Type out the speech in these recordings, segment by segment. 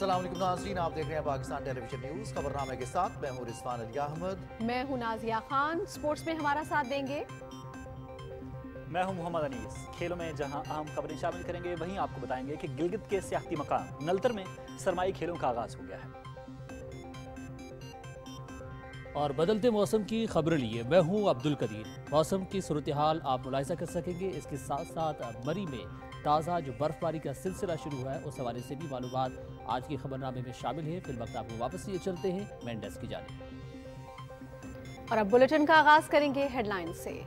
असलम नाजरीन आप देख रहे हैं पाकिस्तान टेलीविजन न्यूज खबरनामे के साथ मैं हूँ रिस्वान अली अहमद मैं हूँ नाजिया खान स्पोर्ट्स में हमारा साथ देंगे मैं हूं मोहम्मद अनीस खेलों में जहां अहम खबरें शामिल करेंगे वहीं आपको बताएंगे कि गिलगित के सियाती मकान नलतर में सरमाई खेलों का आगाज हो गया है और बदलते मौसम की खबर लिए मैं हूं अब्दुल कदीर मौसम की सूरत हाल आप मुलायजा कर सकेंगे इसके साथ साथ मरी में ताज़ा जो बर्फबारी का सिलसिला शुरू हुआ है उस हवाले से भी मालूम आज की खबरनामे में शामिल है फिर वक्त आपको वापस ये चलते हैं मेन डेस्क की जाने और अब बुलेटिन का आगाज करेंगे हेडलाइन से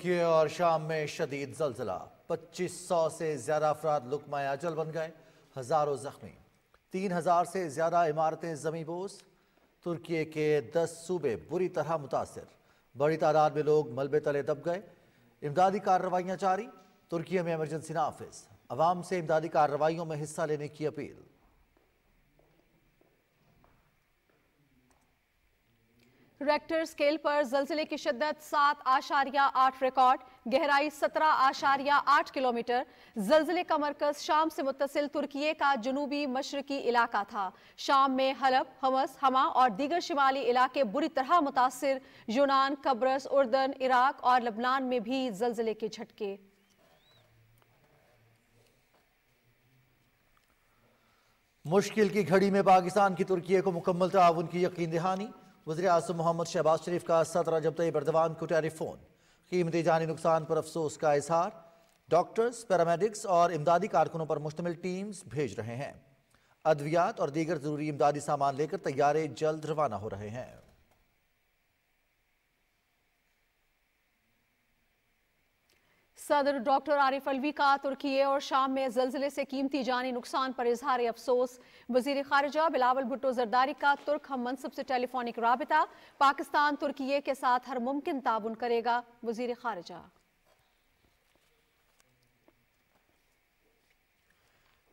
तुर्की और शाम में शदीद जलजिला पच्चीस सौ से ज़्यादा अफराद लुकमा अजल बन गए हज़ारों ज़ख्मी तीन हज़ार से ज़्यादा इमारतें जमी बोस तुर्की के दस सूबे बुरी तरह मुतासर बड़ी तादाद में लोग मलबे तले दब गए इमदादी कार्रवाइयाँ जारी तुर्की में एमरजेंसी नाफिज आवाम से इमदादी कार्रवाइयों में हिस्सा लेने की अपील रेक्टर स्केल पर जलजिले की शिद्दत सात आशारिया आठ रिकॉर्ड गहराई सत्रह आशारिया आठ किलोमीटर जलजिले का मरकज शाम से मुतसिल तुर्की का जनूबी मशरकी इलाका था शाम में हलब हमस हमा और दीगर शिमाली इलाके बुरी तरह मुतासर यूनान कब्रस उर्दन इराक और लबनान में भी जलजिले के झटके मुश्किल की घड़ी में पाकिस्तान की तुर्की को मुकम्मल तावन की यकीन दहानी वजी अजम मोहम्मद शहबाज शरीफ का सदर जब तय बर्दवान को टेलीफोन कीमती जानी नुकसान पर अफसोस का इजहार डॉक्टर्स पैरामेडिक्स और इमदादी कारकुनों पर मुश्तमिल टीम्स भेज रहे हैं अद्वियात और दीगर ज़रूरी इमदादी सामान लेकर तैयारे जल्द रवाना हो रहे हैं सदर डॉक्टर आरिफ अलवी का तुर्की और शाम में जलजिले से कीमती जानी नुकसान पर इजहार अफसोस वजीर खारजा बिलावल भुट्टो जरदारी का तुर्क हम मनसब से टेलीफोनिक रबता पाकिस्तान तुर्की के साथ हर मुमकिन ताबन करेगा वजीर खारजा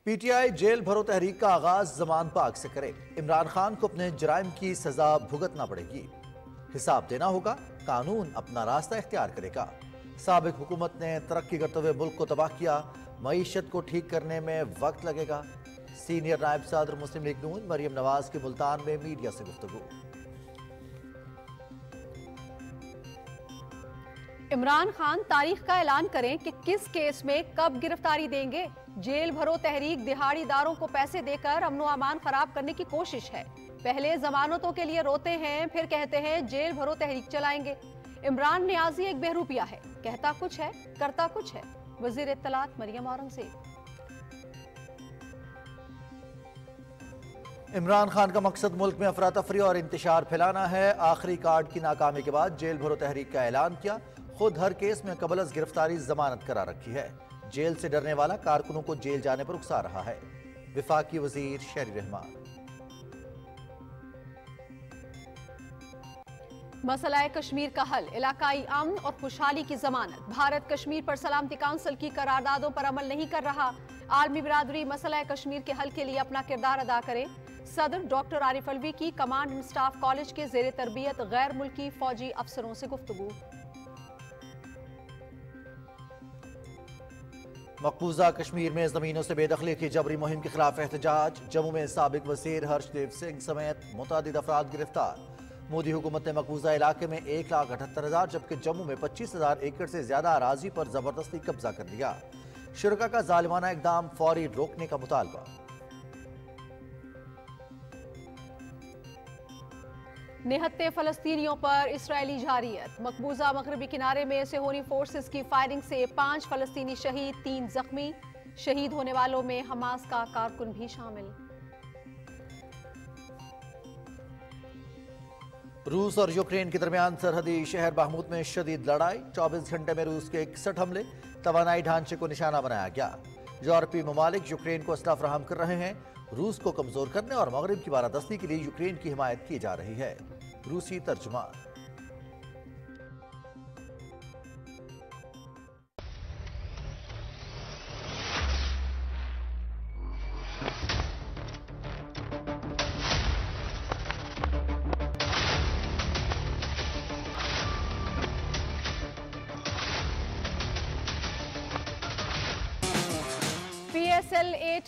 पीटीआई जेल भरो तहरीक का आगाज जमान पाक से करे इमरान खान को अपने जराइम की सजा भुगतना पड़ेगी हिसाब देना होगा कानून अपना रास्ता इख्तियार करेगा सबक हुकूमत ने तरक्की करते हुए मुल्क को तबाह किया मीशत को ठीक करने में वक्त लगेगा सीनियर नायब सदर मुस्लिम लीग नून मरियम नवाज की मुल्तान में मीडिया से गुफ्तु इमरान खान तारीख का ऐलान करें कि किस केस में कब गिरफ्तारी देंगे जेल भरो तहरीक दिहाड़ीदारों को पैसे देकर अमनो अमान खराब करने की कोशिश है पहले जमानतों के लिए रोते हैं फिर कहते हैं जेल भरो तहरीक चलाएंगे इमरान न्याजी एक बहरूपिया है कहता कुछ है करता कुछ है वजीर इतलात मरियम औरंगजेब इमरान खान का मकसद मुल्क में अफरा तफरी और इंतजार फैलाना है आखिरी कार्ड की नाकामी के बाद जेल भरो तहरीक का ऐलान किया खुद हर केस में कबल गिरफ्तारी जमानत करा रखी है जेल से डरने वाला कारकुनों को जेल जाने पर उकसा रहा है विफाकी वजीर शहरी रहमान मसला कश्मीर का हल इलाकाई अमन और खुशहाली की जमानत भारत कश्मीर पर सलामती काउंसिल की करारदादों पर अमल नहीं कर रहा आलमी बरदरी मसला कश्मीर के हल के लिए अपना किरदार अदा करे सदर डॉक्टर आरिफ अलवी की कमांड एंड स्टाफ कॉलेज के जेर तरबियत गैर मुल्की फौजी अफसरों से गुफ्तु मकबूजा कश्मीर में जमीनों से बेदखली की जबरी मुहिम के खिलाफ एहतजाज जम्मू में सबक वजीर हर्षदेव सिंह समेत मुतद अफराद गिरफ्तार मोदी हुकूमत ने मकबूजा इलाके में एक लाख अठहत्तर हज़ार जबकि जम्मू में पच्चीस हज़ार एकड़ से ज़्यादा अराजी पर ज़बरदस्ती कब्जा कर लिया शिरका का जालिमाना इकदाम फौरी रोकने का मुतालबा निहत्ते फलस्तीनियों पर इसराइली जारियत मकबूजा मगरबी किनारे में सेहोनी फोर्सेस की फायरिंग से पांच फलस्तीनी शहीद तीन जख्मी शहीद होने वालों में हमास का कारकुन भी शामिल रूस और यूक्रेन के दरमियान सरहदी शहर बहमूद में शदीद लड़ाई 24 घंटे में रूस के इकसठ हमले तोानाई ढांचे को निशाना बनाया गया यूरोपीय ममालिक यूक्रेन को असला फ्राहम कर रहे हैं रूस को कमजोर करने और मगरब की बारादस्ती के लिए यूक्रेन की हिमायत की जा रही है रूसी तर्जुमान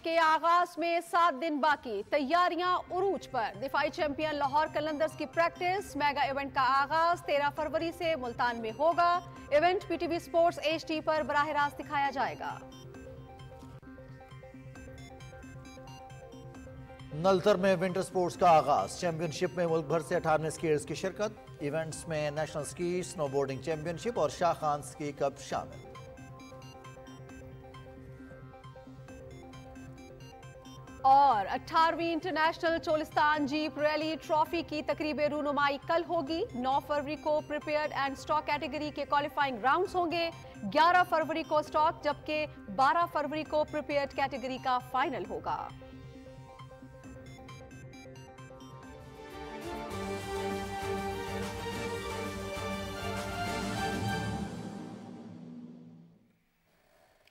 के आगाज में सात दिन बाकी तैयारियां उरूज पर दिफाई चैंपियन लाहौर कलंदर्स की प्रैक्टिस मेगा इवेंट का आगाज तेरह फरवरी से मुल्तान में होगा इवेंट पीटीवी स्पोर्ट्स एचडी पर बराह रास्त दिखाया जाएगा नलतर में विंटर स्पोर्ट्स का आगाज चैंपियनशिप में मुल्क भर से अठारह स्कीयर्स की शिरकत इवेंट्स में नेशनल स्की स्नोबोर्डिंग चैंपियनशिप और शाह खान स्की कप शामिल और 18वीं international Cholistan jeep rally trophy की तकरीब रूनुमाई कल होगी 9 फरवरी को प्रिपेयर्ड एंड स्टॉक कैटेगरी के क्वालिफाइंग राउंड्स होंगे 11 फरवरी को स्टॉक जबकि 12 फरवरी को प्रिपेयर्ड कैटेगरी का फाइनल होगा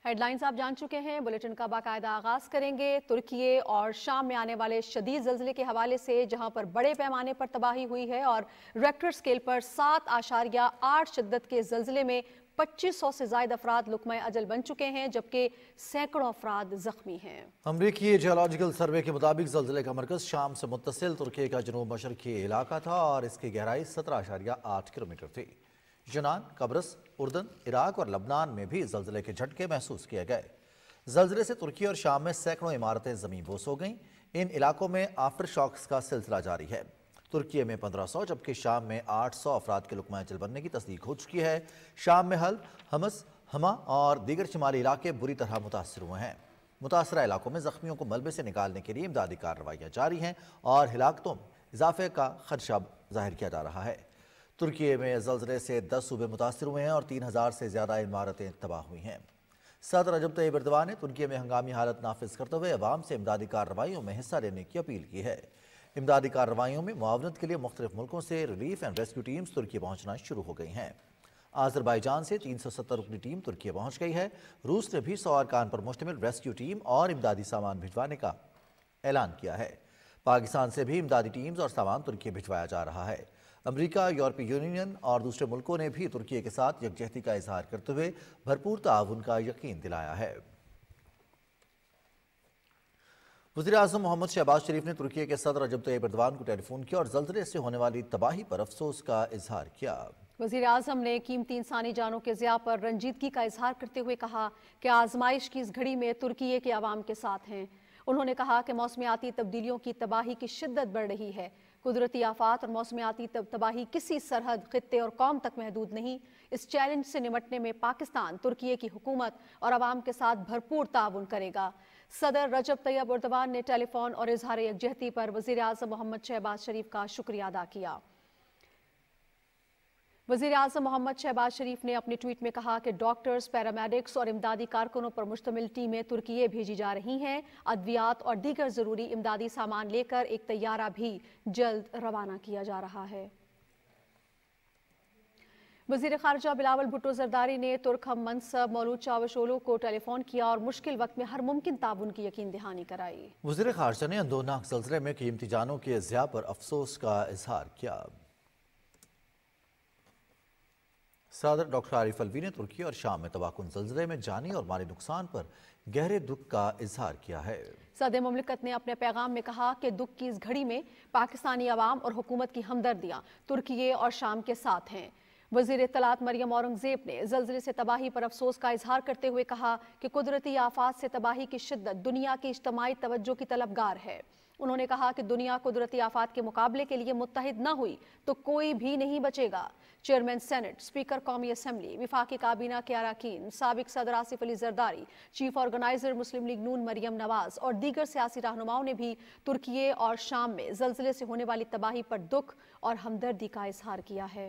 हेडलाइंस आप जान चुके हैं बुलेटिन का बाकायदा आगाज करेंगे तुर्की और शाम में आने वाले शदीद जल्जिले के हवाले से जहां पर बड़े पैमाने पर तबाही हुई है और रेक्टर स्केल पर सात आशारिया आठ शिद्दत के जल्जिले में 2500 से ज्यादा अफराद लुकमय अजल बन चुके हैं जबकि सैकड़ों अफराद जख्मी हैं अमरीकी जियोलॉजिकल सर्वे के मुताबिक जल्जिले का मरकज शाम से मुतसिल तुर्की का जनूब मशरकी इलाका था और इसकी गहराई सत्रह आशारिया आठ किलोमीटर थी यूनान कब्रस उर्दन इराक और लबनान में भी जल्जले के झटके महसूस किए गए जल्जले से तुर्की और शाम में सैकड़ों इमारतें जमीन बोस हो गईं इन इलाकों में आफ्टर शॉक्स का सिलसिला जारी है तुर्की में पंद्रह सौ जबकि शाम में आठ सौ अफराद के लुकमा चल बनने की तस्दीक हो चुकी है शाम में हल हमस हमा और दीगर शुमाली इलाके बुरी तरह मुतासर हुए हैं मुतासर इलाकों में ज़ख्मियों को मलबे से निकालने के लिए इमदादी कार्रवाइयाँ जारी हैं और हिलातों में इजाफे का खदशा जाहिर किया जा रहा है तुर्की में जलजिले से दस सूबे मुतासर हुए हैं और तीन हज़ार से ज़्यादा इमारतें तबाह हुई हैं सदर अजब तय अरदवान ने तुर्की में हंगामी हालत नाफिज करते हुए अवाम से इमदादी कार्रवाइयों में हिस्सा लेने की अपील की है इमदादी कार्रवाइयों में मुआवनत के लिए मुख्तलिफ मुल्कों से रिलीफ एंड रेस्क्यू टीम्स तुर्की पहुँचना शुरू हो गई हैं आजरबाईजान से तीन सौ सत्तर रुकनी टीम तुर्की पहुंच गई है रूस ने भी सौ अरकान पर मुश्तमिल रेस्क्यू टीम और इमदादी सामान भिजवाने का ऐलान किया है पाकिस्तान से भी इमदादी टीम्स और सामान तुर्की भिजवाया जा रहा है अमरीका यूरोपीय यूनियन और दूसरे मुल्कों ने भी तुर्की के साथ यकजहती का इजहार करते हुए भरपूर ताउन का यकीन दिलाया है वजी अजम मोहम्मद शहबाज शरीफ ने तुर्की के सदर अजब तैयब अरदवान को टेलीफोन किया और जल्जरे से होने वाली तबाही पर अफसोस का इजहार किया वजीर अजम ने कीमती इंसानी जानों के ज़िया पर रंजीदगी का इजहार करते हुए कहा कि आजमाइश की इस घड़ी में तुर्की के आवाम के साथ हैं उन्होंने कहा कि मौसमियाती तब्दीलियों की तबाही की शिद्दत बढ़ रही है कुदरती आफात और मौसमियाती तबाही किसी सरहद खत्े और कौम तक महदूद नहीं इस चैलेंज से निमटने में पाकिस्तान तुर्की की हुकूमत और आवाम के साथ भरपूर ताउन करेगा सदर रजब तैयब उर्दवान ने टेलीफोन और इजहार यकजहती पर वजीर अजम मोहम्मद शहबाज शरीफ का शुक्रिया अदा किया वजीर अजम मोहम्मद शहबाज शरीफ ने अपने ट्वीट में कहा कि डॉक्टर्स पैरामेडिक्स और इमदादी कारकुनों पर मुश्तमिल टीमें तुर्की भेजी जा रही हैं अद्वियात और दीगर ज़रूरी इमदादी सामान लेकर एक तैयारा भी जल्द रवाना किया जा रहा है वजीर खारजा बिलावल भुट्टो जरदारी ने तुर्क हम मनसब मौलूद चावशोलो को टेलीफोन किया और मुश्किल वक्त में हर मुमकिन ताबन की यकीन दहानी कराई वजी खारजा ने अंदोनाक जलजिले में कीमती जानों के जिया पर अफसोस का इजहार किया सदर डॉक्टर आरिफ अलवी ने तुर्की और शाम में तबाहकुन जलजले में जानी और माली नुकसान पर गहरे दुख का इजहार किया है सदर ममलिकत ने अपने पैगाम में कहा कि दुख की इस घड़ी में पाकिस्तानी आवाम और हुकूमत की हमदर्दियाँ तुर्की और शाम के साथ हैं वजीर तलात मरियम औरंगजेब ने जल्जले से तबाही पर अफसोस का इजहार करते हुए कहा कि कुदरती आफात से तबाही की शिद्दत दुनिया की इज्तमाही तवज्जो की तलबगार है उन्होंने कहा कि दुनिया कुदरती आफात के मुकाबले के लिए मुतहद न हुई तो कोई भी नहीं बचेगा चेयरमैन सेनेट स्पीकर कौमी असम्बली विफाकी काबीना के अरकान सबक सदर आसिफ अली जरदारी चीफ ऑर्गेनाइजर मुस्लिम लीग नून मरियम नवाज और दीगर सियासी रहनुमाओं ने भी तुर्की और शाम में जलजिले से होने वाली तबाही पर दुख और हमदर्दी का इजहार किया है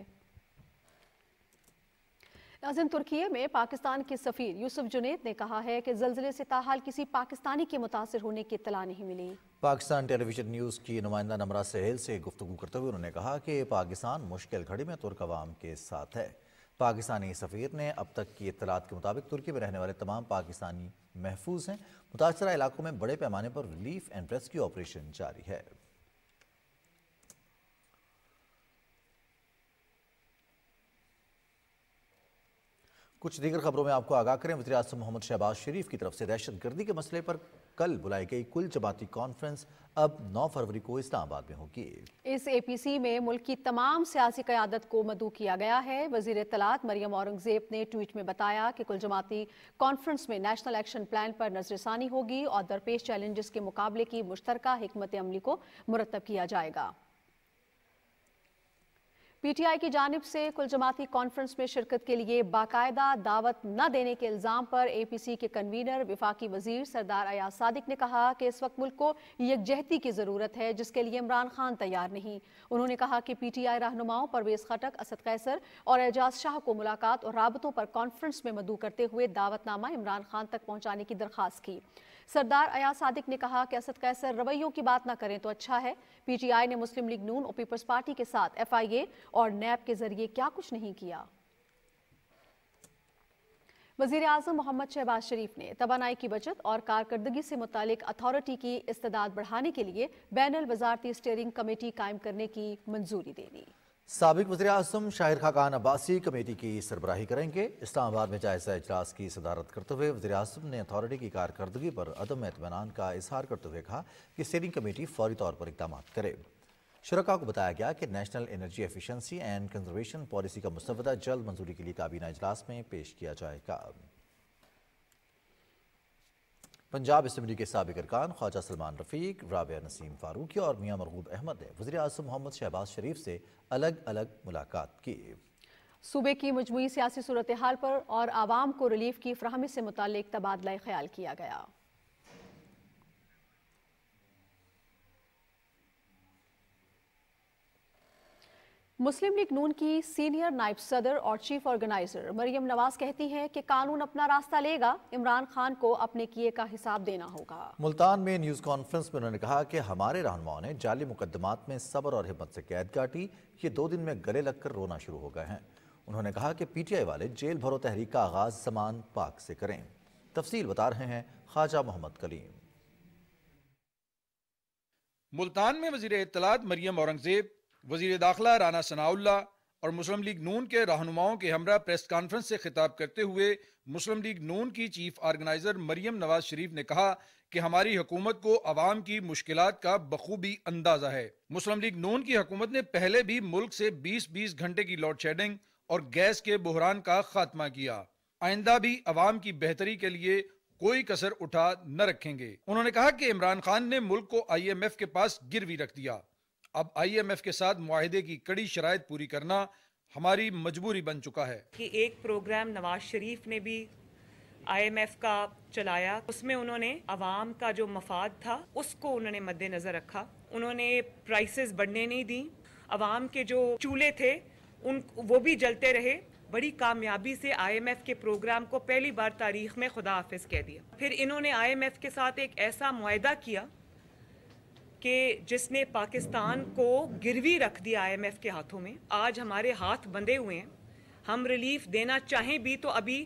नाजिन तुर्की में पाकिस्तान के सफ़ीर यूसुफ जुनेद ने कहा है कि जलजिले से ताहाल किसी पाकिस्तानी के मुतासर होने की इतला नहीं मिली पाकिस्तान टेलीविजन न्यूज़ की नुमाइंदा नमरा सहेल से गुफ्तु करते हुए उन्होंने कहा कि पाकिस्तान मुश्किल घड़ी में तुर्क अवाम के साथ है पाकिस्तानी सफ़ीर ने अब तक की इतलात के मुताबिक तुर्की में रहने वाले तमाम पाकिस्तानी महफूज हैं मुतासर इलाकों में बड़े पैमाने पर रिलीफ एंड रेस्क्यू ऑपरेशन जारी है कुछ दीगर खबरों में आपको आगाह करें वजी अजम मोहम्मद शहबाज शरीफ की तरफ से दहशत गर्दी के मसले पर कल बुलाई गई कुल जमाती कॉन्फ्रेंस अब 9 फरवरी को इस्लामाबाद में होगी इस एपीसी में मुल्क की तमाम सियासी क्यादत को मदू किया गया है वजीर तलात मरियम औरंगजेब ने ट्वीट में बताया कि कुल जमाती कॉन्फ्रेंस में नेशनल एक्शन प्लान पर नजरसानी होगी और दरपेश चैलेंजेस के मुकाबले की मुश्तरक हमत अमली को मुरतब किया जाएगा पीटीआई की जानब से कुल जमाती कॉन्फ्रेंस में शिरकत के लिए बाकायदा दावत न देने के इल्ज़ाम पर ए पी सी के कन्वीनर विफाकी वजीर सरदार अयाज सादिक ने कहा कि इस वक्त मुल्क को यकजहती की ज़रूरत है जिसके लिए इमरान खान तैयार नहीं उन्होंने कहा कि पी टी आई रहनुमाओं परवेज खटक असद कैसर और एजाज शाह को मुलाकात और रबतों पर कॉन्फ्रेंस में मदू करते हुए दावतनामा इमरान खान तक पहुँचाने की दरख्वास्त की सरदार अया सादिक ने कहा कि असद कैसर रवैयों की बात ना करें तो अच्छा है पीटीआई ने मुस्लिम लीग नून और पीपल्स पार्टी के साथ एफआईए और नैब के जरिए क्या कुछ नहीं किया वजीर अजम मोहम्मद शहबाज शरीफ ने तोानाई की बचत और कारकर्दगी से मुतक अथॉरिटी की इस्तेदाद बढ़ाने के लिए बैन अल वजारती स्टेयरिंग कमेटी कायम करने की मंजूरी दे दी सबक वजी अजम शाहिर खाकान अब्बासी कमेटी की सरबराही करेंगे इस्लामाबाद में जायजा अजलास की सदारत करते हुए वजी अजम ने अथॉरिटी की कारकर्दगी पर अदम अतमान का इजहार करते हुए कहा कि स्टेरिंग कमेटी फौरी तौर पर इकदाम करे शुरा को बताया गया कि national energy efficiency and conservation policy का मुसवदा जल्द मंजूरी के लिए काबीना अजलास में पेश किया जाएगा पंजाब असम्बली के सबक अरकान ख्वाजा सलमान रफ़ीक राब नसीम फारूकी और मियाँ मरगूब अहमद ने वजी अजम मोहम्मद शहबाज शरीफ से अलग अलग मुलाकात की सूबे की मजमू सियासी सूरत हाल पर और आवाम को रिलीफ की फ्राहमी से मुतक तबादला ख्याल किया गया मुस्लिम लीग नून की सीनियर नायब सदर और चीफ ऑर्गेनाइजर मरियम नवाज कहती हैं कि कानून अपना रास्ता लेगा इमरान खान को अपने किए का हिसाब देना होगा मुल्तान में न्यूज़ कॉन्फ्रेंस में उन्होंने कहा कि हमारे रहनुमाओं ने जाली मुकदमात में सबर और हिम्मत से कैद काटी ये दो दिन में गले लगकर रोना शुरू हो गए हैं उन्होंने कहा कि पीटीआई वाले जेल भरो तहरीक का आगाज समान पाक से करें तफसील बता रहे हैं ख्वाजा मोहम्मद कलीम मुल्तान में वजीर इतलात मरियम औरंगजेब वजीर दाखिला राना सनाउल्ला और मुस्लिम लीग नून के रहनुमाओं के हमरा प्रेस कॉन्फ्रेंस से खिताब करते हुए मुस्लिम लीग नून की चीफ ऑर्गेनाइजर मरियम नवाज शरीफ ने कहा कि हमारी हुकूमत को आवाम की मुश्किल का बखूबी अंदाजा है मुस्लिम लीग नून की हुकूमत ने पहले भी मुल्क से बीस बीस घंटे की लोड शेडिंग और गैस के बहरान का खात्मा किया आइंदा भी आवाम की बेहतरी के लिए कोई कसर उठा न रखेंगे उन्होंने कहा कि इमरान खान ने मुल्क को आई एम एफ के पास गिरवी रख दिया अब आईएमएफ के साथ माहे की कड़ी शराय पूरी करना हमारी मजबूरी बन चुका है कि एक प्रोग्राम नवाज शरीफ ने भी आईएमएफ का चलाया उसमें उन्होंने आवाम का जो मफाद था उसको उन्होंने मद्देनज़र रखा उन्होंने प्राइसेस बढ़ने नहीं दी अवाम के जो चूल्हे थे उन वो भी जलते रहे बड़ी कामयाबी से आईएमएफ के प्रोग्राम को पहली बार तारीख में खुदा हाफिज कह दिया फिर इन्होंने आईएमएफ के साथ एक ऐसा मुहिदा किया कि जिसने पाकिस्तान को गिरवी रख दिया आईएमएफ के हाथों में आज हमारे हाथ बंधे हुए हैं हम रिलीफ देना चाहें भी तो अभी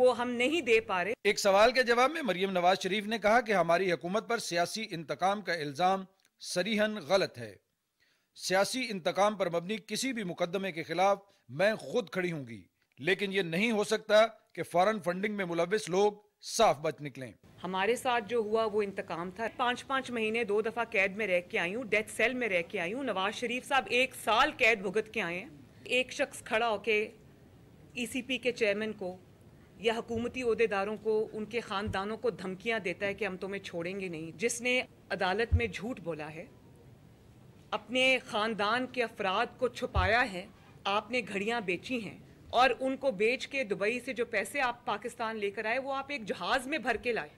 वो हम नहीं दे पा रहे एक सवाल के जवाब में मरियम नवाज शरीफ ने कहा कि हमारी हुकूमत पर सियासी इंतकाम का इल्ज़ाम सरीहन गलत है सियासी इंतकाम पर मबनी किसी भी मुकदमे के खिलाफ मैं खुद खड़ी होंगी लेकिन ये नहीं हो सकता कि फॉरेन फंडिंग में मुलविस लोग साफ बच निकले हमारे साथ जो हुआ वो इंतकाम था पाँच पाँच महीने दो दफ़ा कैद में रह के आई हूँ डेथ सेल में रह के आई हूँ नवाज शरीफ साहब एक साल कैद भुगत के आए हैं एक शख्स खड़ा होके ईसीपी e के चेयरमैन को या हकूमती अहदेदारों को उनके ख़ानदानों को धमकियाँ देता है कि हम तुम्हें छोड़ेंगे नहीं जिसने अदालत में झूठ बोला है अपने ख़ानदान के अफराद को छुपाया है आपने घड़ियाँ बेची हैं और उनको बेच के दुबई से जो पैसे आप पाकिस्तान लेकर आए वो आप एक जहाज में भर के लाए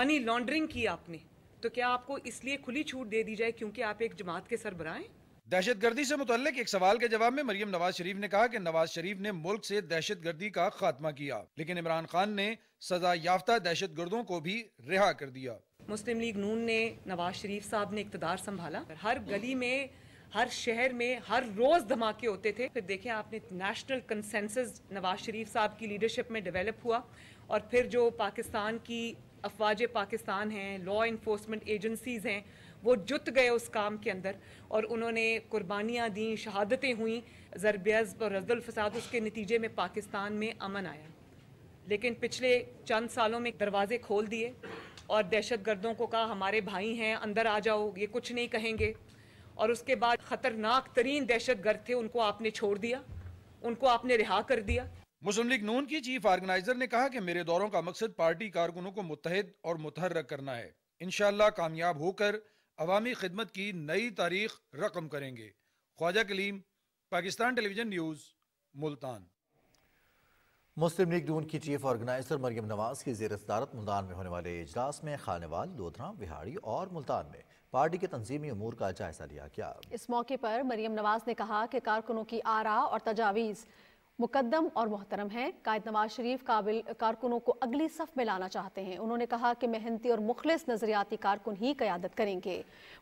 मनी लॉन्ड्रिंग की आपने तो क्या आपको इसलिए खुली छूट दे दी जाए क्योंकि आप एक जमात के सरबराह दहशतगर्दी से मुतल एक सवाल के जवाब में मरियम नवाज शरीफ ने कहा कि नवाज शरीफ ने मुल्क से दहशतगर्दी का खात्मा किया लेकिन इमरान खान ने सजा याफ्ता दहशतगर्दों को भी रिहा कर दिया मुस्लिम लीग नून ने नवाज शरीफ साहब ने इकतदार संभाला हर गली में हर शहर में हर रोज धमाके होते थे फिर देखें आपने नेशनल कंसेंसस नवाज शरीफ साहब की लीडरशिप में डेवलप हुआ और फिर जो पाकिस्तान की अफवाज पाकिस्तान हैं लॉ इन्फोर्समेंट एजेंसीज हैं वो जुट गए उस काम के अंदर और उन्होंने कुर्बानियाँ दी शहादतें हुई जरबेज और रजल फसाद उसके नतीजे में पाकिस्तान में अमन आया लेकिन पिछले चंद सालों में दरवाजे खोल दिए और दहशत गर्दों को कहा हमारे भाई हैं अंदर आ जाओ ये कुछ नहीं कहेंगे और उसके बाद खतरनाक तरीन दहशत गर्द थे उनको आपने छोड़ दिया उनको आपने रिहा कर दिया मुस्लिम लीग नून की चीफ ऑर्गेनाइजर ने कहा कि मेरे दौरों का मकसद पार्टी कारकुनों को मुतहद और मुतहरक करना है इनशाला कामयाब होकर अवामी खिदमत की नई तारीख रकम करेंगे ख्वाजा कलीम पाकिस्तान टेलीविजन न्यूज़ मुल्तान मुस्लिम लीग नून की चीफ ऑर्गेनाइजर मरियम नवाज की जेर सदारत मुल्तान में होने वाले इजलास में खानेवाल लोधरा बिहाड़ी और मुल्तान में पार्टी के तंजीमी अमूर का जायजा लिया गया इस मौके पर मरियम नवाज ने कहा कि कारकुनों की आरा और तजावीज़ मुकदम और मोहतरम है कायद नवाज शरीफ काबिल कारकुनों को अगली सफ में लाना चाहते हैं उन्होंने कहा कि मेहनती और मुखलिस नजरियाती कारकुन ही क्यादत करेंगे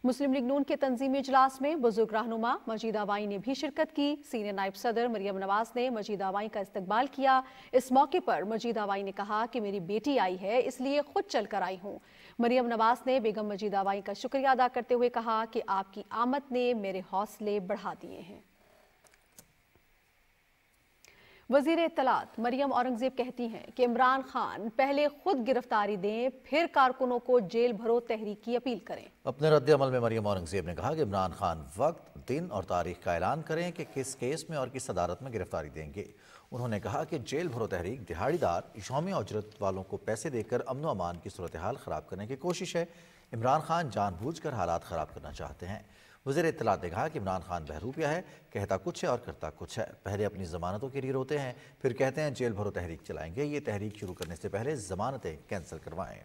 मुस्लिम लीग नून के तंजीमी इजलास में बुजुर्ग रहनुमा मजीद आवाई ने भी शिरकत की सीनियर नायब सदर मरियम नवाज ने मजीद आवाई का इस्तबाल किया इस मौके पर मजीद आवाई ने कहा कि मेरी बेटी आई है इसलिए खुद चल आई हूँ मरियम नवाज ने बेगम मजीद वाई का शुक्रिया अदा करते हुए कहा कि आपकी आमद ने मेरे हौसले बढ़ा दिए हैं वजीर इतलात मरियम औरंगजेब कहती हैं कि इमरान खान पहले खुद गिरफ्तारी दें फिर कारकुनों को जेल भरो तहरीक की अपील करें अपने रद्द अमल में मरियम औरंगजेब ने कहा कि इमरान खान वक्त दिन और तारीख का ऐलान करें कि किस केस में और किस अदालत में गिरफ्तारी देंगे उन्होंने कहा कि जेल भरो तहरीक दिहाड़ीदार शौमी अजरत वालों को पैसे देकर अमन अमान की सूरत हाल ख़राब करने की कोशिश है इमरान खान जानबूझ कर हालात ख़राब करना चाहते हैं वजीर इतलात ने कहा कि इमरान खान बहरूपिया है कहता कुछ है और करता कुछ है पहले अपनी ज़मानतों के लिए रोते हैं फिर कहते हैं जेल भरो तहरीक चलाएंगे ये तहरीक शुरू करने से पहले ज़मानतें कैंसिल करवाएँ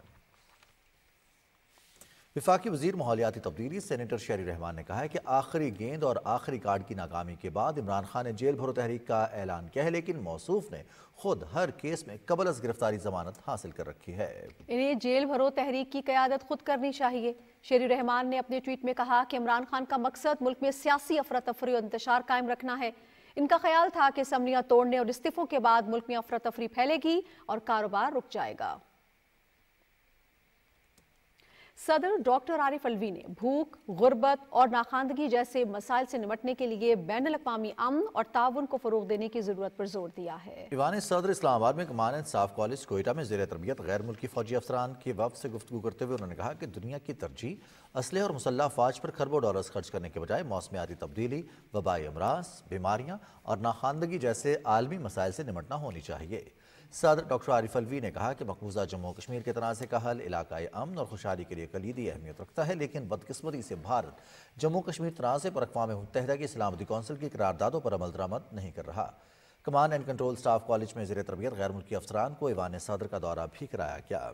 विफाकी वजीर माहौलियाती तब्दीली सेनेटर शहरी रहमान ने कहा है कि आखिरी गेंद और आखिरी कार्ड की नाकामी के बाद इमरान खान ने जेल भरो तहरीक का ऐलान किया है लेकिन मौसू ने खुद हर केस में अज गिरफ्तारी जमानत हासिल कर रखी है इन्हें जेल भरो तहरीक की क्यादत खुद करनी चाहिए शेरी रहमान ने अपने ट्वीट में कहा कि इमरान खान का मकसद मुल्क में सियासी अफरा तफरी और इंतजार कायम रखना है इनका ख्याल था कि समलियाँ तोड़ने और इस्तीफों के बाद मुल्क में अफरा तफरी फैलेगी और कारोबार रुक जाएगा सदर डॉक्टर आरिफ अलवी ने भूख गुर्बत और नाखानदगी जैसे मसाइल से निपटने के लिए बैन अवी अमन और ताउन को फरोग देने की जरूरत पर जोर दिया है ईवान सदर इस्लामाबाद में कमान इंसाफ कॉलेज कोयटा में जेर तरबियत गैर मुल्की फौजी अफसरान के वफ से गुफ्तु करते हुए उन्होंने कहा कि दुनिया की तरजीह असले और मुसल्ह फाज पर खरबों डॉलर खर्च करने के बजाय मौसमियाती तब्दीली वबाई अमराज बीमारियाँ और नाखानदगी जैसे आलमी मसाइल से निमटना होनी चाहिए सदर डॉक्टर आरिफ अलवी ने कहा कि मकबूजा जम्मू कश्मीर के तनाज़े का हल इलाकाई अमन और खुशहाली के लिए कलीदी अहमियत रखता है लेकिन बदकस्मती से भारत जम्मू कश्मीर तनाज़े पर अकवा मुतहदा की सलामती कौंसिल की करारदादों पर अमल दरामद नहीं कर रहा command and control staff college में जेर तरबियत गैर मुल्की अफसरान को ईवान सदर का दौरा भी कराया गया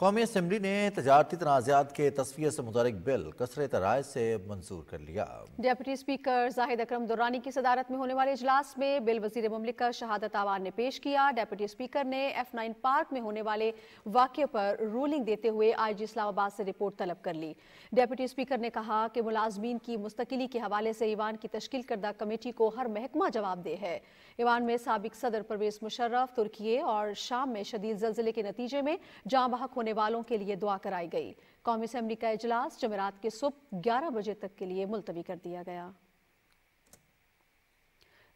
कौमी असम्बली ने तजारती तनाज़ात के तस्वीर से मुतरक बिल कसरत राय से मंजूर कर लिया डेप्यूटी स्पीकर जाहिद अक्रम दुरानी की सदारत में होने वाले इजलास में बिल वजीर ममलिक का शहादत आवार ने पेश किया डेप्यूटी स्पीकर ने एफ नाइन पार्क में होने वाले वाक्य पर रूलिंग देते हुए आई जी इस्लामाबाद से रिपोर्ट तलब कर ली डेप्यूटी स्पीकर ने कहा कि मुलाजमीन की मुस्तकिली के हवाले से ईवान की तश्ल करदा कमेटी को हर महकमा जवाब दे है ईवान में सबक सदर परवेज मुशर्रफ तुर्की और शाम में शदीद जल्जिले के नतीजे में जहाँ बहक होने होने वालों के लिए दुआ कराई गई कौमी असम्बली का इजलास जमेरात के सुबह ग्यारह बजे तक के लिए मुलतवी कर दिया गया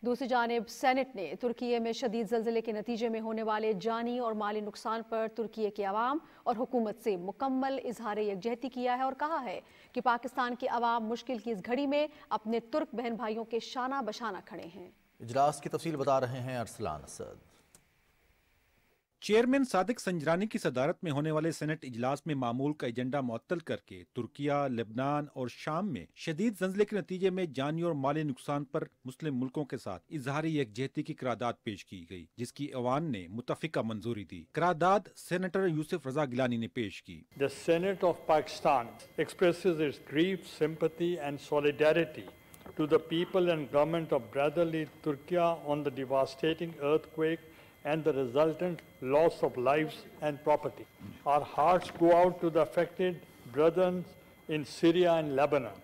दूसरी जानब सैनेट ने तुर्की में शदीद जल्जिले के नतीजे में होने वाले जानी और माली नुकसान पर तुर्की के आवाम और हुकूमत से मुकम्मल इजहार यकजहती किया है और कहा है कि पाकिस्तान के आवाम मुश्किल की इस घड़ी में अपने तुर्क बहन भाइयों के शाना बशाना खड़े हैं इजलास की तफसील बता रहे हैं अरसलान असद चेयरमैन सादिक संजरानी की सदारत में होने वाले सेनेट इजलास में मामूल का एजेंडा मअतल करके तुर्किया लेबनान और शाम में शदीद जंजले के नतीजे में जानी और माली नुकसान पर मुस्लिम मुल्कों के साथ इजहारी यकजहती की करारदाद पेश की गई जिसकी अवान ने मुतफिका मंजूरी दी करारदाद सेनेटर यूसुफ रजा गिलानी ने पेश की the senate of Pakistan express grief sympathy and solidarity to the people and government of brotherly Turkey on the devastating earthquake and the resultant loss of lives and property. Our hearts go out to the affected brethren in Syria and Lebanon,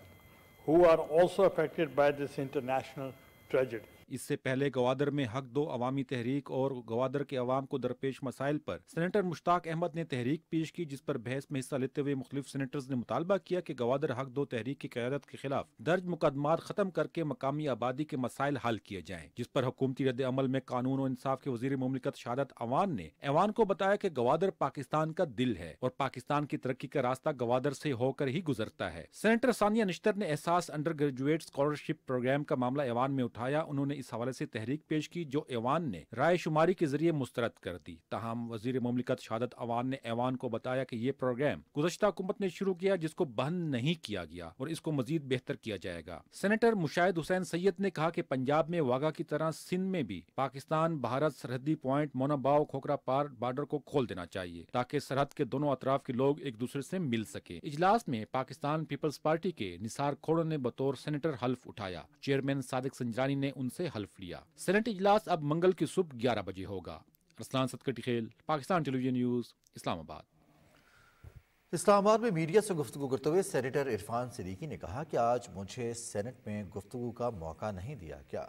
who are also affected by this international tragedy. इससे पहले गवादर में हक दो अवामी तहरीक और गवादर के अवाम को दरपेश मसाइल पर सेनेटर मुश्ताक अहमद ने तहरीक पेश की जिस पर बहस में हिस्सा लेते हुए मुख्तलिफ सेनेटर्स ने मुतालबा किया कि गवादर हक दो तहरीक की क्यादत के खिलाफ दर्ज मुकदमा खत्म करके मकामी आबादी के मसाइल हल किए जाए जिस पर हुकूमती रद्द अमल में कानून और इंसाफ के वजीर ममलिकत शादत अवान ने अवान को बताया की गवादर पाकिस्तान का दिल है और पाकिस्तान की तरक्की का रास्ता गवादर ऐसी होकर ही गुजरता है सेनेटर सानिया निश्तर ने एहसास अंडर ग्रेजुएट स्कॉलरशिप प्रोग्राम का मामला एवान में उठाया उन्होंने इस हवाले से तहरीक पेश की जो ऐवान ने राय शुमारी के जरिए मुस्तरद कर दी तहम वजीर ममलिकत शहादत अवान ने ऐवान को बताया की ये प्रोग्राम गुजशत हुकूमत ने शुरू किया जिसको बंद नहीं किया गया और इसको मजीद बेहतर किया जाएगा सेनेटर मुशाहिद हुसैन सैयद ने कहा की पंजाब में वाघा की तरह सिंध में भी पाकिस्तान भारत सरहदी point Munabao Khokhrapar border को खोल देना चाहिए ताकि सरहद के दोनों अतराफ के लोग एक दूसरे से मिल सके इजलास में पाकिस्तान पीपल्स पार्टी के निसार खोड़ो ने बतौर सेनेटर हल्फ उठाया चेयरमैन सादिक संजरानी ने उनसे हल्फ लिया सेनेट इजलास अब मंगल की सुबह ग्यारह बजे होगा रसलान सतकटी खेल पाकिस्तान टेलीविजन न्यूज़ इस्लामाबाद इस्लामाबाद में मीडिया से गुफ्तु करते हुए सेनेटर इरफान सिदीकी ने कहा कि आज मुझे सेनेट में गुफ्तु का मौका नहीं दिया क्या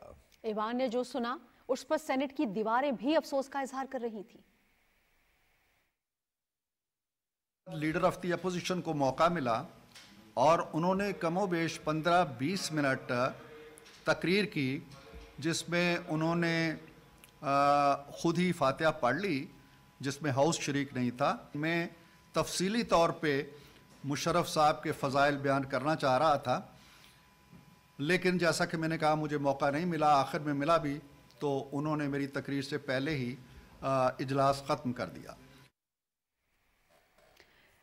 इवान ने जो सुना उस पर सेनेट की दीवारें भी अफसोस का इजहार कर रही थी लीडर ऑफ दी अपोजिशन को मौका मिला और उन्होंने कमोबेश 15-20 मिनट तकरीर की जिसमें उन्होंने ख़ुद ही फातिहा पढ़ ली जिसमें हाउस शरीक नहीं था मैं तफसीली तौर पे मुशरफ साहब के फ़ज़ाइल बयान करना चाह रहा था लेकिन जैसा कि मैंने कहा मुझे मौका नहीं मिला आखिर में मिला भी तो उन्होंने मेरी तकरीर से पहले ही इजलास ख़त्म कर दिया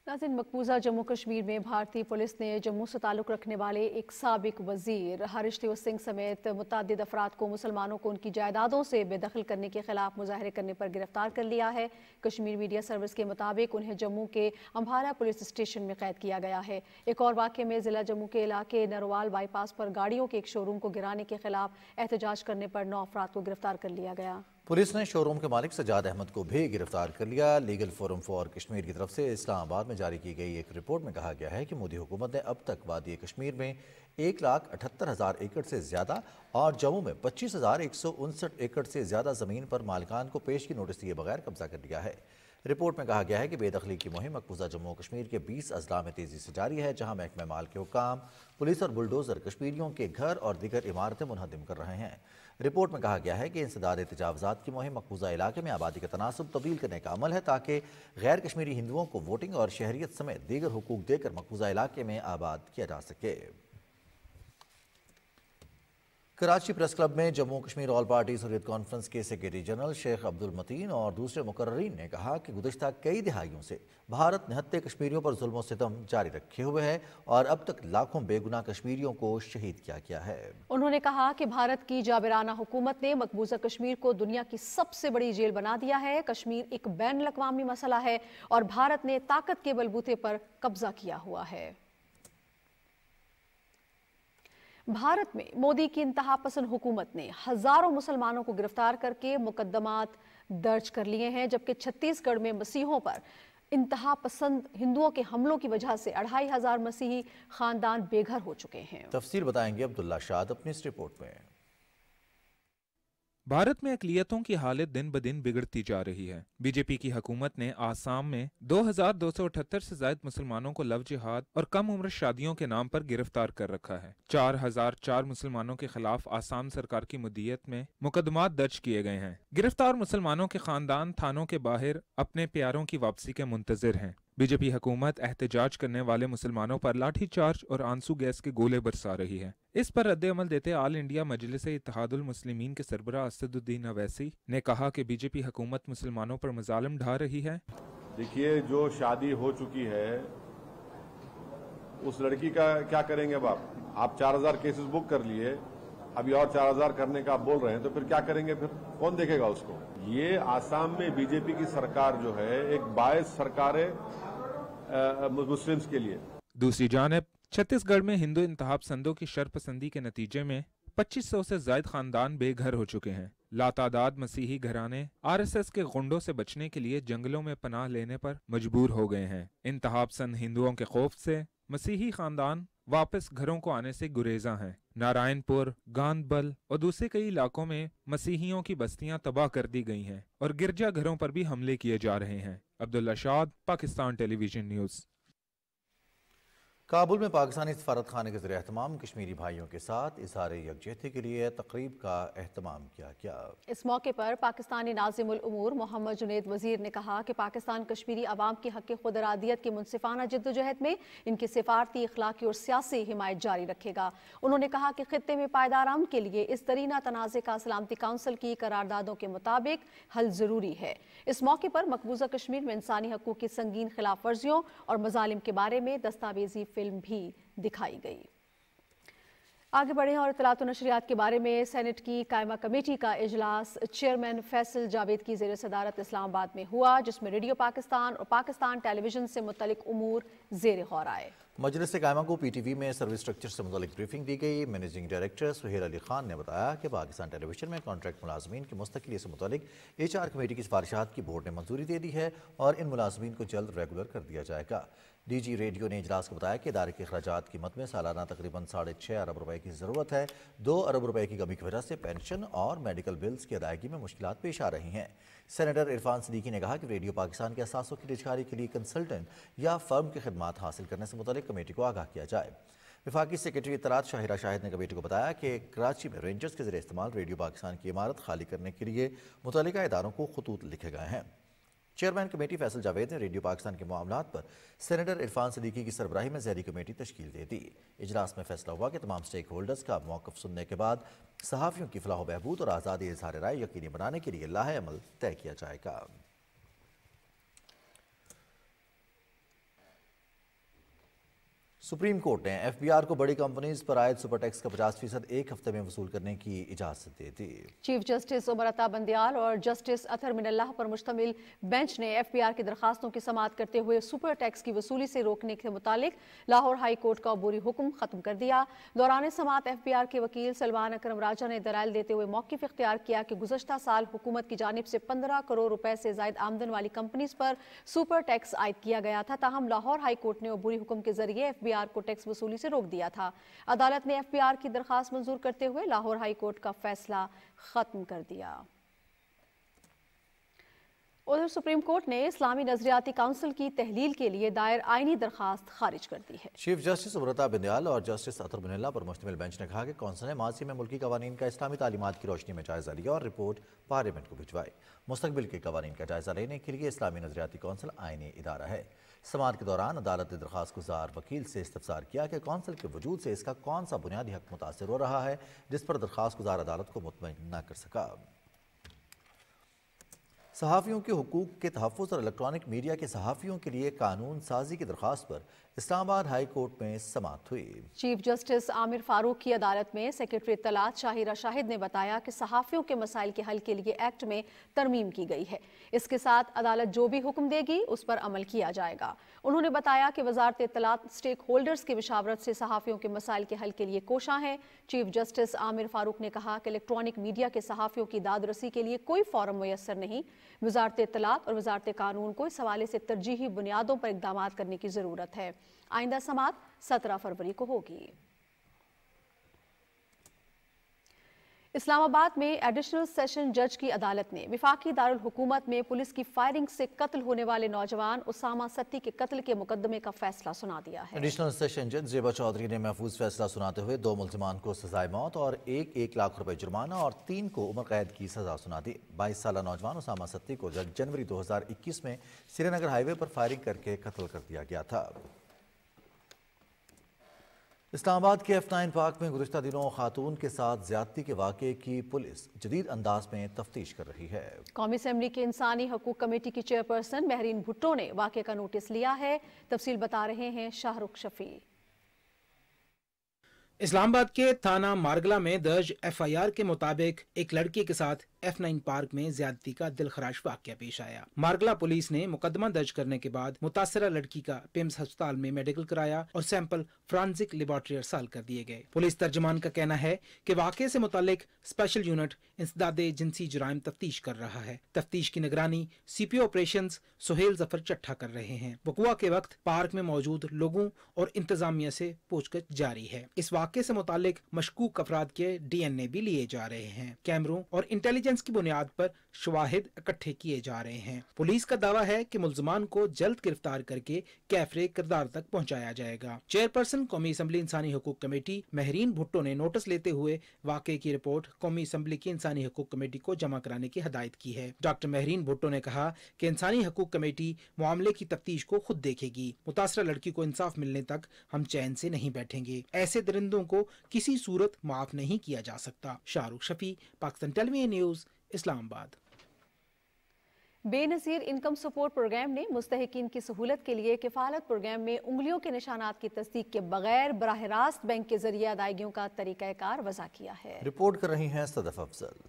नाजिन मकबूजा जम्मू कश्मीर में भारतीय पुलिस ने जम्मू से ताल्लुक़ रखने वाले एक सबक वजीर हरिश देव सिंह समेत मुतद अफराद को मुसलमानों को उनकी जायदादों से बेदखल करने के खिलाफ मुजाहरे करने पर गिरफ्तार कर लिया है कश्मीर मीडिया सर्विस के मुताबिक उन्हें जम्मू के अम्बारा पुलिस स्टेशन में कैद किया गया है एक और वाक़े में ज़िला जम्मू के इलाके नरवाल बाईपास पर गाड़ियों के एक शोरूम को गिराने के खिलाफ एहतजाज करने पर नौ अफराद को गिरफ्तार कर लिया गया पुलिस ने शोरूम के मालिक सजाद अहमद को भी गिरफ्तार कर लिया लीगल फोरम फॉर कश्मीर की तरफ से इस्लामाबाद में जारी की गई एक रिपोर्ट में कहा गया है कि मोदी हुकूमत ने अब तक वादी कश्मीर में एक लाख अठहत्तर हज़ार एकड़ से ज़्यादा और जम्मू में पच्चीस हज़ार एक सौ उनसठ एकड़ से ज़्यादा ज़मीन पर मालकान को पेश की नोटिस दिए बगैर कब्जा कर लिया है रिपोर्ट में कहा गया है कि बेदखली की मुहिम मकबूजा जम्मू कश्मीर के बीस अजला में तेजी से जारी है जहाँ महकमे माल के हुकाम पुलिस और बुलडोजर कश्मीरियों के घर और दीगर इमारतें मुनहदम कर रहे हैं रिपोर्ट में कहा गया है कि इंसदाद तजावजात की मुहिम मकबूजा इलाके में आबादी का तनासब तब्दील करने का अमल है ताकि गैर कश्मीरी हिंदुओं को वोटिंग और शहरीत समेत दीगर हकूक देकर मकबूजा इलाके में आबाद किया जा सके कराची प्रेस क्लब में Jammu Kashmir all party Hurriyat conference के सेक्रेटरी जनरल शेख अब्दुल मतीन और दूसरे मुकर्रीन ने कहा कि गुजशत कई दहाइयों से भारत निहत्ते कश्मीरियों पर जुल्म सितम जारी रखे हुए हैं और अब तक लाखों बेगुनाह कश्मीरियों को शहीद किया गया है उन्होंने कहा कि भारत की जाबराना हुकूमत ने मकबूजा कश्मीर को दुनिया की सबसे बड़ी जेल बना दिया है कश्मीर एक बैन अवी मसला है और भारत ने ताकत के बलबूते पर कब्जा किया हुआ है भारत में मोदी की इंतहा पसंद हुकूमत ने हजारों मुसलमानों को गिरफ्तार करके मुकदमात दर्ज कर लिए हैं जबकि छत्तीसगढ़ में मसीहों पर इंतहा पसंद हिंदुओं के हमलों की वजह से अढ़ाई हजार मसीही खानदान बेघर हो चुके हैं तफसर बताएंगे अब्दुल्ला शाद अपनी इस रिपोर्ट में भारत में अकलीतों की हालत दिन ब दिन बिगड़ती जा रही है बीजेपी की हकूमत ने आसाम में 2,278 से जायद मुसलमानों को लव जिहाद और कम उम्र शादियों के नाम पर गिरफ्तार कर रखा है 4,004 मुसलमानों के खिलाफ आसाम सरकार की मुदियत में मुकदमा दर्ज किए गए हैं गिरफ्तार मुसलमानों के खानदान थानों के बाहर अपने प्यारों की वापसी के मुंतजर हैं बीजेपी हुकूमत एहतजाज करने वाले मुसलमानों पर चार्ज और आंसू गैस के गोले बरसा रही है इस पर रद्दमल देते आल इंडिया मजलिस इतिहादुल मुस्लिमीन के सरबरा असदुद्दीन अवैसी ने कहा कि बीजेपी हुकूमत मुसलमानों पर मजालम ढा रही है देखिए जो शादी हो चुकी है उस लड़की का क्या करेंगे बाप आप चार हजार केसेस बुक कर लिए अभी और चार हजार करने का आप बोल रहे हैं तो फिर क्या करेंगे फिर कौन देखेगा उसको ये आसाम में बीजेपी की सरकार जो है एक बायस सरकार है मुस्लिम्स के लिए दूसरी जानब छत्तीसगढ़ में हिंदू इंतहा संदों की शर्पसंदी के नतीजे में 2500 से जायद खानदान बेघर हो चुके हैं लातादाद मसीही घराने आरएसएस के गुंडों से बचने के लिए जंगलों में पनाह लेने पर मजबूर हो गए हैं इंतहा हिंदुओं के खौफ से मसीही खानदान वापस घरों को आने से गुरेजा हैं नारायणपुर गांधबल और दूसरे कई इलाकों में मसीहियों की बस्तियां तबाह कर दी गई हैं और गिरजा घरों पर भी हमले किए जा रहे हैं अब्दुल्ला शाद पाकिस्तान टेलीविजन न्यूज़ काबुल में पाकिस्तानी सफारत खाना के जरमाम कश्मीरी भाइयों के साथ इजहार यकजहती के लिए तकरीब का अहतमाम किया गया इस मौके पर पाकिस्तानी नाजिमूर मोहम्मद जुनेद वजीर ने कहा कि पाकिस्तान कश्मीरी आवाम के हक खुदरादियत की मुनसिफाना जद्दोजहद में इनकी सिफारती इखलाकी और सियासी हिमायत जारी रखेगा उन्होंने कहा कि खत्े में पायदार आम के लिए इस तरीना तनाज़े का सलामती काउंसिल की करारदादों के मुताबिक हल ज़रूरी है इस मौके पर मकबूजा कश्मीर में इंसानी हकूक़ की संगीन खिलाफ वर्जियों और मजालिम के बारे में दस्तावेजी फिल्म भी दिखाई गई आगे बढ़े और तलात नशरियात के बारे में सेनेट की कायमा कमेटी का इजलास चेयरमैन फैसल जावेद की जेर सदारत इस्लामाबाद में हुआ जिसमें रेडियो पाकिस्तान और पाकिस्तान टेलीविजन से मुतलिक उमूर जेर गौर आए मजलिस कायमा को पी टी वी में सर्विस स्ट्रक्चर से मुतलिक ब्रीफिंग दी गई मैनेजिंग डायरेक्टर सुहेल अली खान ने बताया कि पाकिस्तान टेलीविजन में कॉन्ट्रैक्ट मुलाजमी की मुस्तकिली से मुतलिक एच आर कमेटी की सिफारशात की बोर्ड ने मंजूरी दे दी है और इन मुलाजमी को जल्द रेगुलर कर दिया जाएगा डी जी रेडियो ने इजलास को बताया कि इदारे के अखराज की मत में सालाना तकरीबन साढ़े छः अरब रुपये की ज़रूरत है दो अरब रुपये की कमी की वजह से पेंशन और मेडिकल बिल्स की अदायगी में मुश्किल पेश आ रही हैं सेनेटर इरफान सदीकी ने कहा कि रेडियो पाकिस्तान के असासों की रिजकारी के लिए कंसल्टेंट या फर्म की खदमात हासिल करने से मुतल कमेटी को आगाह किया जाए विफाकी सेक्रेटरी इतरात शाहिरा शाहिद ने कमेटी को बताया कि कराची में रेंजर्स के जरिए इस्तेमाल रेडियो पाकिस्तान की इमारत खाली करने के लिए मुतलिका इदारों को खतूत लिखे गए हैं चेयरमैन कमेटी फैसल जावेद ने रेडियो पाकिस्तान के मामला पर सेनेटर इरफान सदीकी की सरबराही में जहरी कमेटी तश्ल दे दी इजलास में फैसला हुआ कि तमाम स्टेक होल्डर्स का मौक़ सुनने के बाद सहाफ़ियों की फलाह बहबूद और आज़ादी इजहार राय यकीनी बनाने के लिए लाहे अमल तय किया जाएगा सुप्रीम कोर्ट ने एफबीआर को बड़ी कंपनीज पर आयद सुपर टैक्स का 50 फीसद एक हफ्ते में वसूल करने की इजाजत दे दी चीफ जस्टिस उमर अता बंदियाल और जस्टिस अथर मिनल्लाह पर मुश्तमिल बेंच ने एफबीआर की दरखास्तों की समात करते हुए सुपर टैक्स की वसूली से रोकने के मुतालिक लाहौर हाई कोर्ट का बुरी हुक्म खत्म कर दिया दौरान समात एफ बी आर के वकील सलमान अक्रम राजा ने दलाल देते हुए मौकफ इख्तियार किया कि गुजशत साल हुकूमत की जानब से पंद्रह करोड़ रुपए से जायद आमदन वाली कंपनीज पर सुपर टैक्स आयद किया गया था ताहम लाहौर हाई कोर्ट ने बुरी हुक्म के जरिए एफ बी एफबीआर को टैक्स वसूली से रोक दिया था अदालत ने एफबीआर की दरखास्त मंजूर करते हुए लाहौर हाई कोर्ट का फैसला खत्म कर दिया उधर सुप्रीम कोर्ट ने इस्लामी नजरियाती काउंसिल की तहलील के लिए दायर आईनी दरखास्त खारिज कर दी है चीफ जस्टिस अमृता बिंदयाल और जस्टिस अतर बुनिल्ला पर मुश्तमिल बेंच ने कहा कि कौंसिल ने माजी में मुल्की कवानीन का इस्लामी तालीमत की रोशनी में जायजा लिया और रिपोर्ट पार्लियामेंट को भिजवाई मुस्तबिल के कवानीन का जायजा लेने के लिए इस्लामी नजरियाती कौंसिल आईनी इदारा है समात के दौरान अदालत ने दरख्वास्त गुजार वकील से इस्तफसार किया कि कौंसिल के वजूद से इसका कौन सा बुनियादी हक मुतासर हो रहा है जिस पर दरख्वास्त गुजार अदालत को मुतमिन न कर सका सहाफ़ियों के हकूक़ के तहफ़ और इलेक्ट्रॉनिक मीडिया के सहाफ़ियों के लिए कानून साजी की दरख्वास्त पर इस्लामाबाद हाई कोर्ट में समाप्त हुई चीफ जस्टिस आमिर फारूक की अदालत में सेक्रेटरी तलात शाहिरा शाहिद ने बताया कि सहाफ़ियों के मसाइल के हल के लिए एक्ट में तरमीम की गई है इसके साथ अदालत जो भी हुक्म देगी उस पर अमल किया जाएगा उन्होंने बताया कि वजारत तलाद स्टेक होल्डर्स की मशावरत से सहाफ़ियों के मसाइल के हल के लिए कोशा है चीफ जस्टिस आमिर फारूक ने कहा कि इलेक्ट्रॉनिक मीडिया के सहाफ़ियों की दादरसी के लिए कोई फॉरम मैसर नहीं वजारत तलात और वजारत कानून को इस हवाले से तरजीही बुनियादों पर इकदाम करने की ज़रूरत है आइंदा समाप्त सत्रह फरवरी को होगी इस्लामाबाद में एडिशनल सेशन जज की अदालत ने विफाकी दारुल हुकूमत में पुलिस की फायरिंग से कत्ल होने वाले नौजवान उसामा सत्ती के कत्ल के मुकदमे का फैसला सुना दिया है एडिशनल सेशन जज जेबा चौधरी ने महफूज फैसला सुनाते हुए दो मुलजमान को सजाए मौत और एक एक लाख रुपए जुर्माना और तीन को उम्र कैद की सजा सुना दी बाईस साल नौजवान उसामा सत्ती को जनवरी दो में श्रीनगर हाईवे पर फायरिंग करके कत्ल कर दिया गया था इस्लामाबाद के एफ पार्क में गुजशत दिनों खातून के साथ ज्यादती के वाक़े की पुलिस जदीद अंदाज में तफ्तीश कर रही है कौमी असम्बली के इंसानी हकूक कमेटी की चेयरपर्सन महरीन भुट्टो ने वाक़े का नोटिस लिया है तफसील बता रहे हैं शाहरुख शफी इस्लामाबाद के थाना मार्गला में दर्ज एफ आई आर के मुताबिक एक लड़की के साथ एफ नाइन पार्क में ज्यादती का दिलखराश वाक्य पेश आया मार्गला पुलिस ने मुकदमा दर्ज करने के बाद मुतासरा लड़की का पिम्स अस्पताल में मेडिकल कराया और सैंपल फ्रांसिक लेबोरेटरी अरसाल कर दिए गए पुलिस तर्जमान का कहना है की वाक्य ऐसी मुतल स्पेशल यूनिट इंसदाद जिनसी जुराम तफ्तीश कर रहा है तफ्तीश की निगरानी C P operation Suhail Zafar Chattha कर रहे हैं बकुआ के वक्त पार्क में मौजूद लोगों और इंतजामिया से पूछताछ जारी है इस वाक्य से मुतालिक मशकूक अफराद के डी एन ए भी लिए जा रहे हैं कैमरों और इंटेलिजेंस इंटेलिजेंस की बुनियाद पर शवाहिद इकट्ठे किए जा रहे हैं पुलिस का दावा है की मुलजमान को जल्द गिरफ्तार करके कैफरे किरदार तक पहुँचाया जाएगा चेयरपर्सन कौमी असम्बली इंसानी हकूक कमेटी महरीन भुट्टो ने नोटिस लेते हुए वाकई की रिपोर्ट कौमी असम्बली की इंसानी हकूक कमेटी को जमा कराने की हदायत की है डॉक्टर महरीन भुट्टो ने कहा कि इंसानी हकूक कमेटी मामले की तफ्तीश को खुद देखेगी मुतासरा लड़की को इंसाफ मिलने तक हम चैन से नहीं बैठेंगे ऐसे दरिंदों को किसी सूरत माफ नहीं किया जा सकता Shahrukh Shafi Pakistan television news Islamabad Benazir income support programme ने मुस्तकिन की सहूलत के लिए किफालत प्रोग्राम में उंगलियों के निशानात की तस्दीक के बगैर बरह रास्त बैंक के जरिए अदायगियों का तरीक़ाकार वजह किया है रिपोर्ट कर रही हैं Sadaf Afzal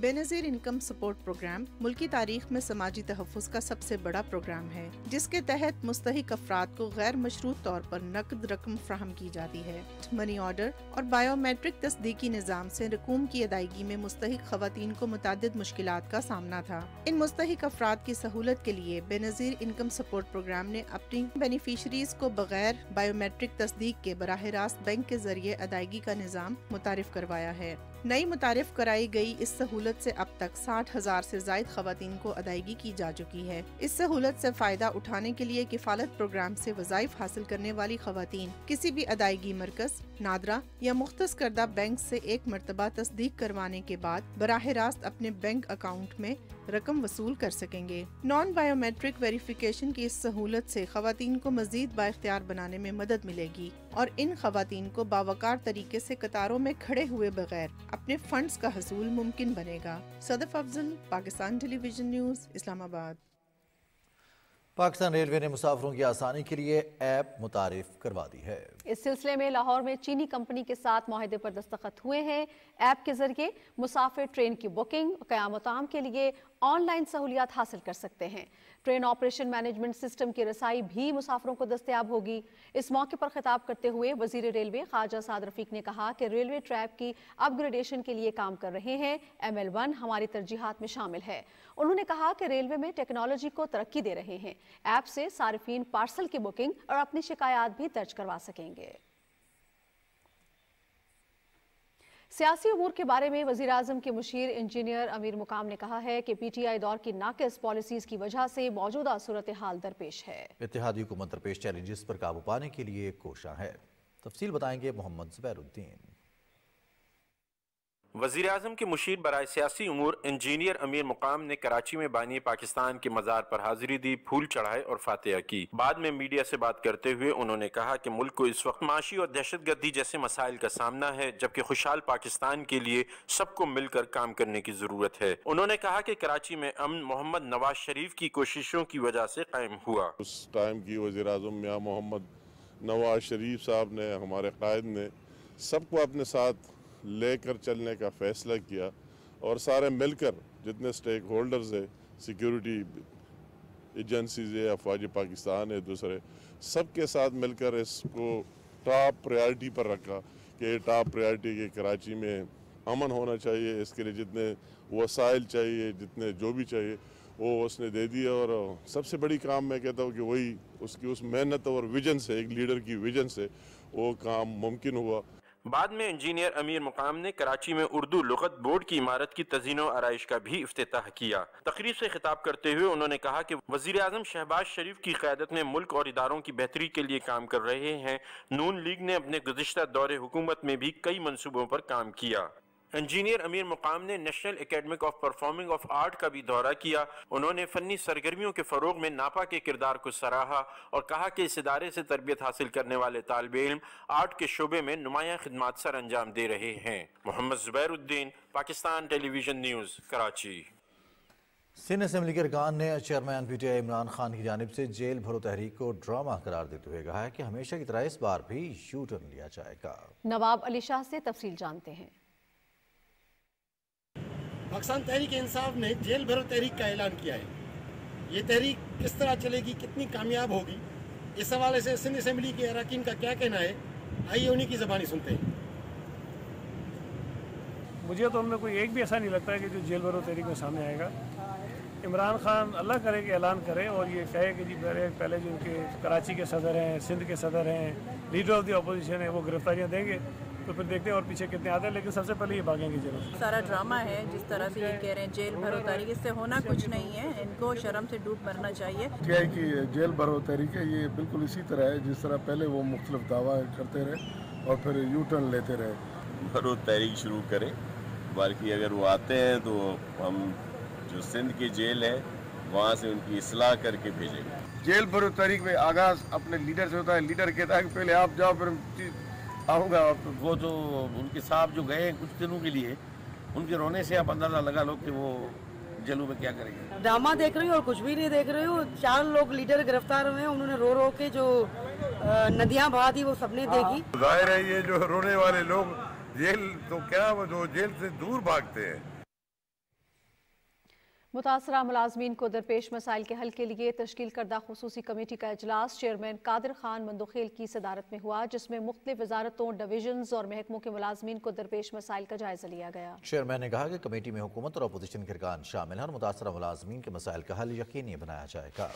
Benazir income support programme मुल्की तारीख में समाजी तहफ़ का सबसे बड़ा प्रोग्राम है जिसके तहत मुस्तक अफराद को गैर मशरूत तौर पर नकद रकम फ्राहम की जाती है मनी ऑर्डर और बायोमेट्रिक तस्दीकी निज़ाम से रकूम की अदायगी में मुस्तक खुतिन को मुतद मुश्किल का सामना था इन मुस्तक अफराद की सहूलत के लिए बेनजीर इनकम सपोर्ट प्रोग्राम ने अपनी बेनिफिशरीज को बगैर बायोमेट्रिक तस्दीक के बरह रास्त बैंक के जरिए अदायगी का निज़ाम मुतारफ करवाया है नई मुतारफ कराई गई इस सहूलत से अब तक साठ हजार ऐसी जायद खातन को अदायगी की जा चुकी है इस सहूलत से फायदा उठाने के लिए किफालत प्रोग्राम से वजायफ हासिल करने वाली खातन किसी भी अदायगी मरकज नादरा या मुख्त करदा बैंक ऐसी एक मरतबा तस्दीक करवाने के बाद बरह रास्त अपने बैंक अकाउंट में रकम वसूल कर सकेंगे नॉन बायोमेट्रिक वेरिफिकेशन की इस सहूलत से खातन को मजीद बाख्तियार बनाने में मदद मिलेगी और इन खातन को बावकार तरीके से कतारों में खड़े हुए बगैर अपने फंड्स का हसूल मुमकिन बनेगा Sadaf Afzal Pakistan television news Islamabad Pakistan railway ने मुसाफरों की आसानी के लिए ऐप मुतारफ करवा दी है इस सिलसिले में लाहौर में चीनी कंपनी के साथ माहदे पर दस्तखत हुए हैं ऐप के जरिए मुसाफिर ट्रेन की बुकिंग क्यामताम के लिए ऑनलाइन सहूलियात हासिल कर सकते हैं ट्रेन ऑपरेशन मैनेजमेंट सिस्टम की रसाई भी मुसाफरों को दस्तियाब होगी इस मौके पर खिताब करते हुए वजीर रेलवे ख्वाजा साद रफीक ने कहा कि रेलवे ट्रैक की अपग्रेडेशन के लिए काम कर रहे हैं एम एल वन हमारी तरजीहत में शामिल है उन्होंने कहा कि रेलवे में टेक्नोलॉजी को तरक्की दे रहे हैं ऐप से सार्फिन पार्सल की बुकिंग और अपनी शिकायत भी दर्ज करवा सकेंगे करेंगे सियासी अमूर के बारे में वजीर अजम के मुशीर इंजीनियर अमीर मुकाम ने कहा है कि पीटीआई दौर की नाकस पॉलिसीज की वजह से मौजूदा सूरत हाल दरपेश है इतिहादी हुकूमत दरपेश चैलेंजेस पर काबू पाने के लिए कोशा है तफसील बताएंगे मोहम्मद जबैरुद्दीन वजीर अजम के मुशीर बरए सियासी उमूर इंजीनियर अमीर मुकाम ने कराची में बानी पाकिस्तान के मज़ार पर हाजिरी दी फूल चढ़ाए और फातह की बाद में मीडिया से बात करते हुए उन्होंने कहा कि मुल्क को इस वक्त माशी और दहशत गर्दी जैसे मसाइल का सामना है जबकि खुशहाल पाकिस्तान के लिए सबको मिलकर काम करने की जरूरत है उन्होंने कहा की कराची में अमन मोहम्मद नवाज शरीफ की कोशिशों की वजह से कायम हुआ उस टाइम की वजी मोहम्मद नवाज शरीफ साहब ने हमारे कायद ने सबको अपने साथ लेकर चलने का फैसला किया और सारे मिलकर जितने स्टेक होल्डर्स है सिक्योरिटी एजेंसीज है अफवाज पाकिस्तान है दूसरे सब के साथ मिलकर इसको टॉप प्रायोरिटी पर रखा कि टॉप प्रायोरिटी के कराची में अमन होना चाहिए इसके लिए जितने वसाइल चाहिए जितने जो भी चाहिए वो उसने दे दिए और सबसे बड़ी काम मैं कहता हूँ कि वही उसकी उस मेहनत और विजन से एक लीडर की विजन से वो काम मुमकिन हुआ बाद में इंजीनियर अमीर मुकाम ने कराची में उर्दू लगत बोर्ड की इमारत की तजीन आरइश का भी अफ्ताह किया तकरीब से खिताब करते हुए उन्होंने कहा कि वजीर अजम शहबाज शरीफ की क्यादत में मुल्क और इदारों की बेहतरी के लिए काम कर रहे हैं नून लीग ने अपने गुजशत दौरे हुकूमत में भी कई मनसूबों पर काम किया इंजीनियर अमीर मुकाम ने national academic of performing of art का भी दौरा किया उन्होंने फनी सरगर्मियों के फरोग में नापा के किरदार को सराहा और कहा कि इस इदारे से तरबियत हासिल करने वाले तालब इम आर्ट के शोबे में नुमाया खदमात सर अंजाम दे रहे हैं Mohammad Zubairuddin Pakistan television news Karachi Sindh assembly के अरकान ने chairman P T I Imran Khan की जानब से जेल भरो तहरीक को ड्रामा करार देते हुए कहा है कि हमेशा की तरह इस बार भी यू टर्न लिया जाएगा नवाब अली शाह से तफसील जानते हैं पाकिस्तान तहरीक इंसाफ ने जेल भरो तहरीक का ऐलान किया है ये तहरीक किस तरह चलेगी कितनी कामयाब होगी इस हवाले से सिंध असम्बली के अरकान का क्या कहना है आइए उन्हीं की ज़बानी सुनते हैं मुझे तो उनमें कोई एक भी ऐसा नहीं लगता है कि जो जेल भरो तहरीक में सामने आएगा इमरान खान अल्लाह करे कि ऐलान करें और ये कहे कि जी पहले पहले जो उनके कराची के सदर हैं सिंध के सदर हैं लीडर ऑफ द अपोजिशन है वो गिरफ्तारियाँ देंगे तो फिर देखते हैं और पीछे कितने आते हैं लेकिन सबसे पहले ये भागेंगे जेल सारा ड्रामा है जिस तरह से ये कह रहे हैं जेल भरो तारीख इससे होना कुछ नहीं है इनको शर्म से डूब मरना चाहिए क्या है कि जेल भरो तारीख है ये बिल्कुल इसी तरह है जिस तरह पहले वो मुख्तलिफ दावा करते रहे और फिर यू टर्न लेते रहे भरो तहरीक शुरू करें बल्कि अगर वो आते हैं तो हम जो सिंध की जेल है वहाँ से उनकी इसलाह करके भेजेंगे जेल भरो तहरीक में आगाज अपने लीडर से होता है लीडर कहता है कि पहले आप जाओ फिर होगा वो जो उनके साहब जो गए कुछ दिनों के लिए उनके रोने से आप अंदाजा लगा लो कि वो जेलों में क्या करेंगे ड्रामा देख रही हूँ और कुछ भी नहीं देख रही हूँ चार लोग लीडर गिरफ्तार हुए उन्होंने रो रो के जो नदियाँ बहा थी वो सबने देखी हाँ, जाहिर है ये जो रोने वाले लोग जेल तो क्या जो जेल से दूर भागते हैं मुतासर मुलाजमीन को दरपेश मसाइल के हल के लिए तश्ल करदा खसूस कमेटी का अजलास चेयरमैन कादिर खान मंदोखेल की सदारत में हुआ जिसमें मुख्त वजारतों डिवीजन और महकमों के मुलाजमीन को दरपेश मसाइल का जायजा लिया गया चेयरमैन ने कहा कि कमेटी में हुकूमत और अपोजिशन के शामिल है और मुतासर मुलाजमीन के मसाइल का हल यकीनी बनाया जाएगा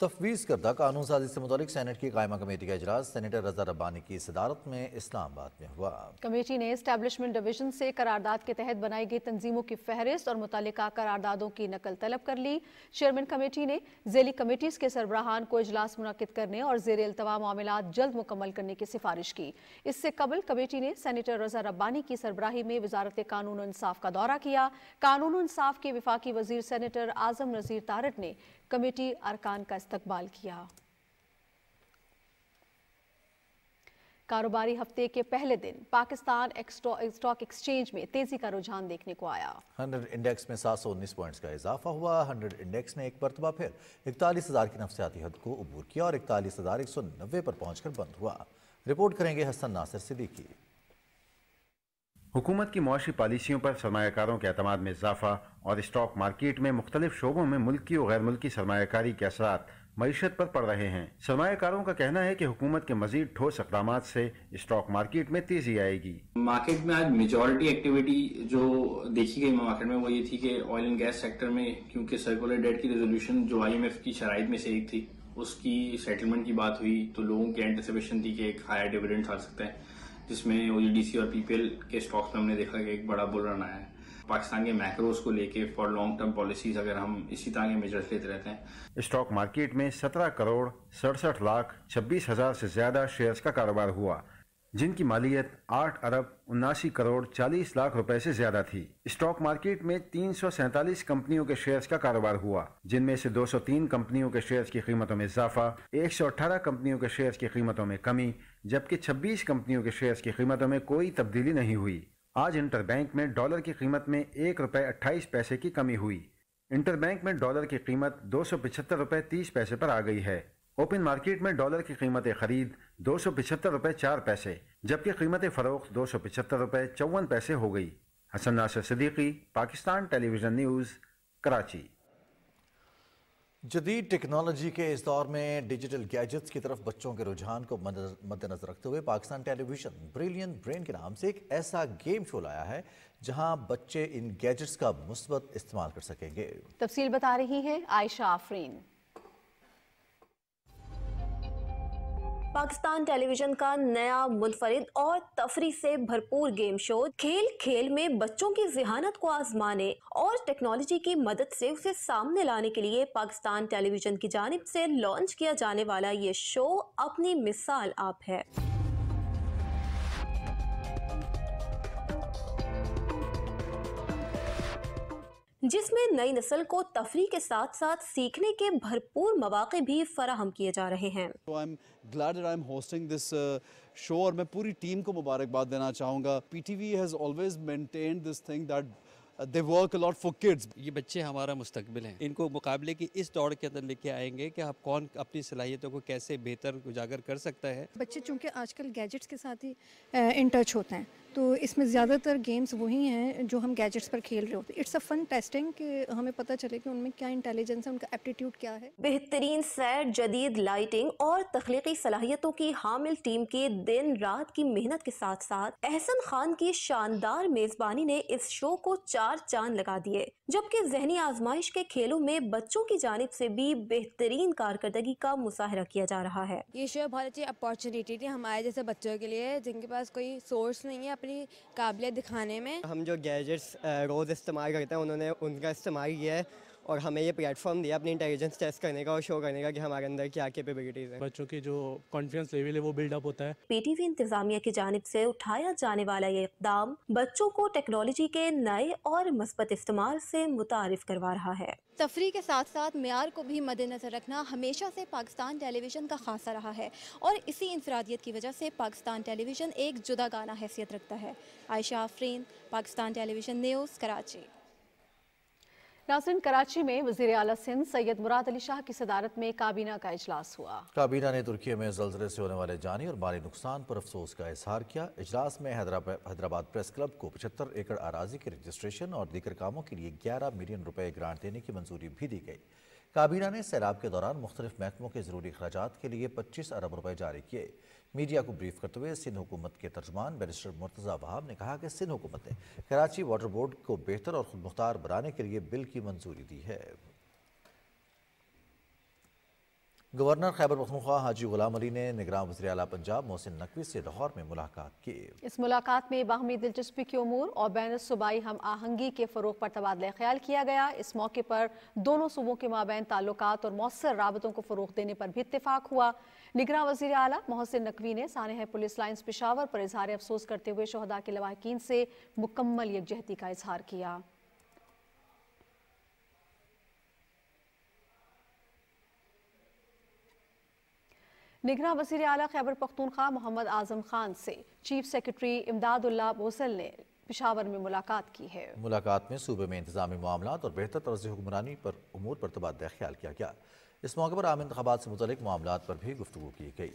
तफवीज़ करदा कानून साजी से मुतल सैनट की कायमा कमेटी का अजलास सैनेटर रजा रब्बानी की सदारत में इस्लामाबाद में हुआ कमेटी ने इस्टेबलिशमेंट डिवीजन से करारदाद के तहत बनाई गई तंजीमों की फहरिस्त और मुतल करारदादों की नकल तलब कर ली चेयरमैन कमेटी ने जेली कमेटीज़ के सरबराहान को अजलास मुनद करने और जेर अल्तवा मामला जल्द मुकम्मल करने की सिफारिश की इससे कबल कमेटी ने सैनेटर रजा रब्बानी की सरबराही में वजारत कानून इंसाफ का दौरा किया कानून इंसाफ के विफाकी वजीर सैनेटर आजम नज़ीर तारट ने कमेटी अरकान का इस्तकबाल किया कारोबारी हफ्ते के पहले दिन पाकिस्तान स्टॉक एक्सचेंज में तेजी का रुझान देखने को आया 100 इंडेक्स में सात सौ उन्नीस पॉइंट्स का इजाफा हुआ 100 इंडेक्स ने एक मरतबा फिर इकतालीस हजार की नफसियाती हद को अबूर किया और इकतालीस हजार एक सौ नब्बे पर पहुंचकर बंद हुआ रिपोर्ट करेंगे हसन नासिर सिद्दीकी हुकूमत की मुआशी पॉलिसियों पर सरमाकारों के अतमाद में इजाफा और स्टॉक मार्केट में मुख्तलिफ शोबों में मुल्की और गैर मुल्की सरमाकारी के असर मीशत पर पड़ रहे हैं सरमाकारों का कहना है कि हुकूमत के मजीद ठोस इकदाम से स्टॉक मार्केट में तेजी आएगी मार्केट में आज मेजोरिटी एक्टिविटी जो देखी गई मार्केट में वो ये थी कि ऑयल एंड गैस सेक्टर में क्योंकि सर्कुलर डेट की रेजोल्यूशन जो आई एम एफ की शराइ में से एक थी उसकी सेटलमेंट की बात हुई तो लोगों की एंटिसिपेशन थी कि एक हायर डिविडेंड आ सकता है जिसमें ओ और पीपीएल के स्टॉक्स में हमने देखा कि एक बड़ा बुल रन आया है पाकिस्तान के मैक्रोस को लेके फॉर लॉन्ग टर्म पॉलिसीज अगर हम इसी तरह के मेजर्स लेते रहते हैं स्टॉक मार्केट में 17 करोड़ सड़सठ लाख छब्बीस हजार से ज्यादा शेयर्स का कारोबार हुआ जिनकी मालियत आठ अरब उन्नासी करोड़ चालीस लाख रुपए से ज्यादा थी स्टॉक मार्केट में तीन कंपनियों के शेयर्स का कारोबार हुआ जिनमें से 203 कंपनियों के शेयर्स की कीमतों में इजाफा 118 कंपनियों के शेयर्स की कीमतों में कमी जबकि 26 कंपनियों के शेयर्स की कीमतों में कोई तब्दीली नहीं हुई आज इंटरबैंक में डॉलर की कीमत में एक रुपये अट्ठाईस पैसे की कमी हुई इंटरबैंक में डॉलर की कीमत दो सौ पिछहत्तर रुपये तीस पैसे पर आ गई है ओपन मार्केट में डॉलर की कीमत खरीद दो सौ पिछहत्तर रुपए चार पैसे जबकि कीमत फरोख दो सौ पिछहत्तर रुपए चौवन पैसे हो गई हसन नासिर सिद्दीकी पाकिस्तान टेलीविजन न्यूज़ कराची जदीद टेक्नोलॉजी के इस दौर में डिजिटल गैजेट्स की तरफ बच्चों के रुझान को मद्देनजर रखते हुए पाकिस्तान टेलीविजन ब्रिलियंट ब्रेन के नाम से एक ऐसा गेम शो लाया है जहां बच्चे इन गैजेट्स का मुस्बत इस्तेमाल कर सकेंगे तफसील बता रही है आयशा आफरीन पाकिस्तान टेलीविजन का नया मुनफरिद और तफरी से भरपूर गेम शो खेल खेल में बच्चों की जहानत को आजमाने और टेक्नोलॉजी की मदद से उसे सामने लाने के लिए पाकिस्तान टेलीविजन की जानब से लॉन्च किया जाने वाला ये शो अपनी मिसाल आप है जिसमें नई नस्ल को तफरी के साथ साथ सीखने के भरपूर मौाक़े भी फराहम किए जा रहे हैं तो I am glad I am hosting this show और मैं पूरी टीम को मुबारकबाद देना चाहूँगा P T V has always maintain this thing that they work a lot for kids ये बच्चे हमारा मुस्तबिल हैं इनको मुकाबले की इस दौड़ के अंदर लेके आएंगे कि आप कौन अपनी सलाहियतों को कैसे बेहतर उजागर कर सकता है बच्चे चूँकि आजकल गैजेट्स के साथ ही इन uh, टच होते हैं तो इसमें ज़्यादातर गेम्स वही हैं जो हम गैजेट्स पर खेल रहे होते हैं इट्स अ फन टेस्टिंग कि हमें पता चले कि उनमें क्या इंटेलिजेंस है उनका एप्टीट्यूड क्या है बेहतरीन सैर जदीद लाइटिंग और तख्लीकी सलाहियतों की हामिल टीम के दिन रात की मेहनत के साथ साथ एहसन खान की शानदार मेजबानी ने इस शो को चार चांद लगा दिए जबकि जहनी आजमाइश के खेलों में बच्चों की जानब से भी बेहतरीन कारकर्दगी का मुसाहरा किया जा रहा है ये शो बहुत अच्छी अपॉर्चुनिटी थी हमारे जैसे बच्चों के लिए जिनके पास कोई सोर्स नहीं है अपनी काबिलियत दिखाने में हम जो गैजेट्स रोज़ इस्तेमाल करते हैं उन्होंने उनका इस्तेमाल किया है और हमें ये प्लेटफॉर्म दिया अपनी इंटेलिजेंस टेस्ट करने का और शो करने का कि हमारे अंदर क्या कैपेबिलिटीज़ है बच्चों की जो कॉन्फिडेंस लेवल है वो बिल्डअप होता है पीटीवी इंतजामिया की जानब से उठाया जाने वाला ये इकदाम बच्चों को टेक्नोलॉजी के नए और मस्बत इस्तेमाल से मुतारफ करवा रहा है तफरी के साथ साथ मैार को भी मद्देनज़र रखना हमेशा से पाकिस्तान टेलीविज़न का खासा रहा है और इसी इंफरादियत की वजह से पाकिस्तान टेलीविज़न एक जुदा गाना हैसियत रखता है आयशा आफरीन पाकिस्तान टेलीविज़न न्यूज़ कराची नासिन कराची में वजीर अला सिंध सैयद मुराद अली शाह की सदारत में काबीना का इजलास हुआ काबीना ने तुर्की में जलजले से होने वाले जानी और माली नुकसान पर अफसोस का इजहार किया इजलास में हैदराबाद प्रेस क्लब को पचहत्तर एकड़ अराजी के रजिस्ट्रेशन और दीगर कामों के लिए ग्यारह मिलियन रुपये ग्रांट देने की मंजूरी भी दी गई काबीना ने सैलाब के दौरान मुख्तलिफ महकमों के जरूरी अखराज के लिए पच्चीस अरब रुपये जारी किए मीडिया को ब्रीफ करते हुए सिंध हुकूमत के तर्जमान बैरिस्टर मुर्तज़ा वहाब ने कहा कि सिंध हुकूमत ने कराची वाटर बोर्ड को बेहतर और खुद मुख्तार बनाने के लिए बिल की मंजूरी दी है गवर्नर खैबर पखनखा हाजी गुलाम अली ने निगरान वजी अला पंजाब मोहसिन नकवी से लाहौर में मुलाकात की इस मुलाकात में बाहमी दिलचस्पी के अमूर और बैन सूबाई हम आहंगी के फरोग पर तबादला ख्याल किया गया इस मौके पर दोनों सूबों के माबे ताल्लुक और मौसर रबतों को फरोग देने पर भी इतफाक़ हुआ निगरान वजीर अला मोहसिन नकवी ने सानह पुलिस लाइन्स पिशावर पर इजहार अफसोस करते हुए शहदा के लवाकिन से मुकम्मल यकजहती का इजहार किया निगरान वजीर अला खैबर पख्तूनख्वा मोहम्मद आजम खान से चीफ सेक्रेटरी इमदादुल्ला बोसल ने पिशावर में मुलाकात की है मुलाकात में सूबे में इंतजामी मामला और बेहतर तर्ज हुक्मरानी पर अमूर पर तबादला ख्याल किया गया इस मौके पर आम इंतबात से मुतलिक मामला पर भी गुफ्तु की गई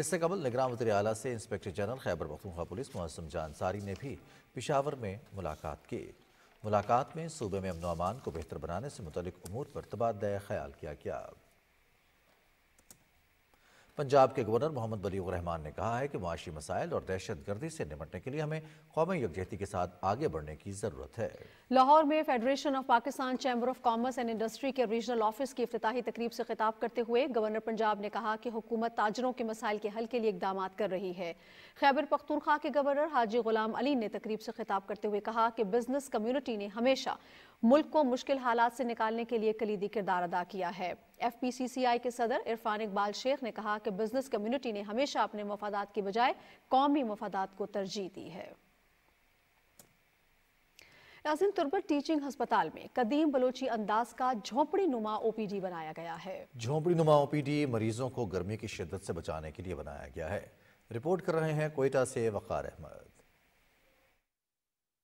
इससे कबल निगरान वजी अला से inspector general Khyber Pakhtunkhwa police मौसम जानसारी ने भी पिशावर में मुलाकात की मुलाकात में सूबे में अमनोमान अमान को बेहतर बनाने से मुतलिक अमूर पर तबादला ख्याल किया गया पंजाब के गवर्नर मोहम्मद बलीग रहमान ने कहा है कि माशी मसाइल और दहशत गर्दी से निपटने के लिए हमें कौमी यकजहती के साथ आगे बढ़ने की ज़रूरत है लाहौर में federation of Pakistan chamber of commerce and industry के रीजनल ऑफिस की अफ्ताही तकरीब से खिताब करते हुए गवर्नर पंजाब ने कहा कि हुकूमत ताजरों के मसाइल के हल के लिए इकदाम कर रही है खैबर पख्तूनख्वा के गवर्नर हाजी गुलाम अली ने तकरीब से खिताब करते हुए कहा कि बिजनेस कम्यूनिटी ने हमेशा मुल्क को मुश्किल हालात से निकालने के लिए कलीदी किरदार अदा किया है एफ पी सी सी आई के सदर इरफान इकबाल शेख ने कहा कि बिजनेस कम्यूनिटी ने हमेशा अपने मफादात की बजाय कौमी मफादात को तरजीह दी है नाजिन तुरबत टीचिंग अस्पताल में कदीम बलोची अंदाज का झोंपड़ी नुमा ओपीडी बनाया गया है झोंपड़ी नुमा ओपीडी मरीजों को गर्मी की शिद्दत से बचाने के लिए बनाया गया है रिपोर्ट कर रहे हैं कोयटा से वकार अहमद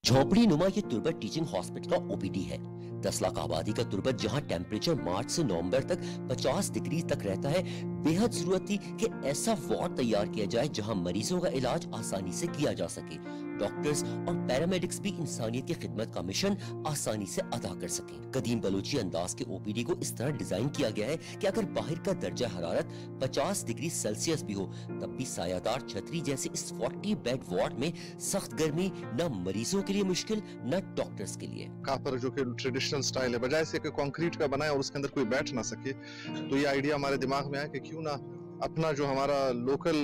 झोपड़ी नुमा ये तुर्बत टीचिंग हॉस्पिटल का ओपीडी है दस लाख आबादी का तुरबत जहाँ टेम्परेचर मार्च से नवंबर तक 50 डिग्री तक रहता है बेहद जरूरत थी कि ऐसा वार्ड तैयार किया जाए जहाँ मरीजों का इलाज आसानी से किया जा सके डॉक्टर्स और पैरामेडिक्स भी इंसानियत की खिदमत का मिशन आसानी से अदा कर सके कदीम बलोची अंदाज के ओपीडी को इस तरह डिजाइन किया गया है कि अगर बाहर का दर्जा हरारत 50 डिग्री सेल्सियस भी हो तब भी सायादार छतरी जैसे इस 40 बेड वार्ड में सख्त गर्मी न मरीजों के लिए मुश्किल न डॉक्टर्स के लिए कापर जो की ट्रेडिशनल स्टाइल है बजाय कॉन्क्रीट का बनाए और उसके अंदर कोई बैठ ना सके तो ये आइडिया हमारे दिमाग में आया की क्यूँ ना अपना जो हमारा लोकल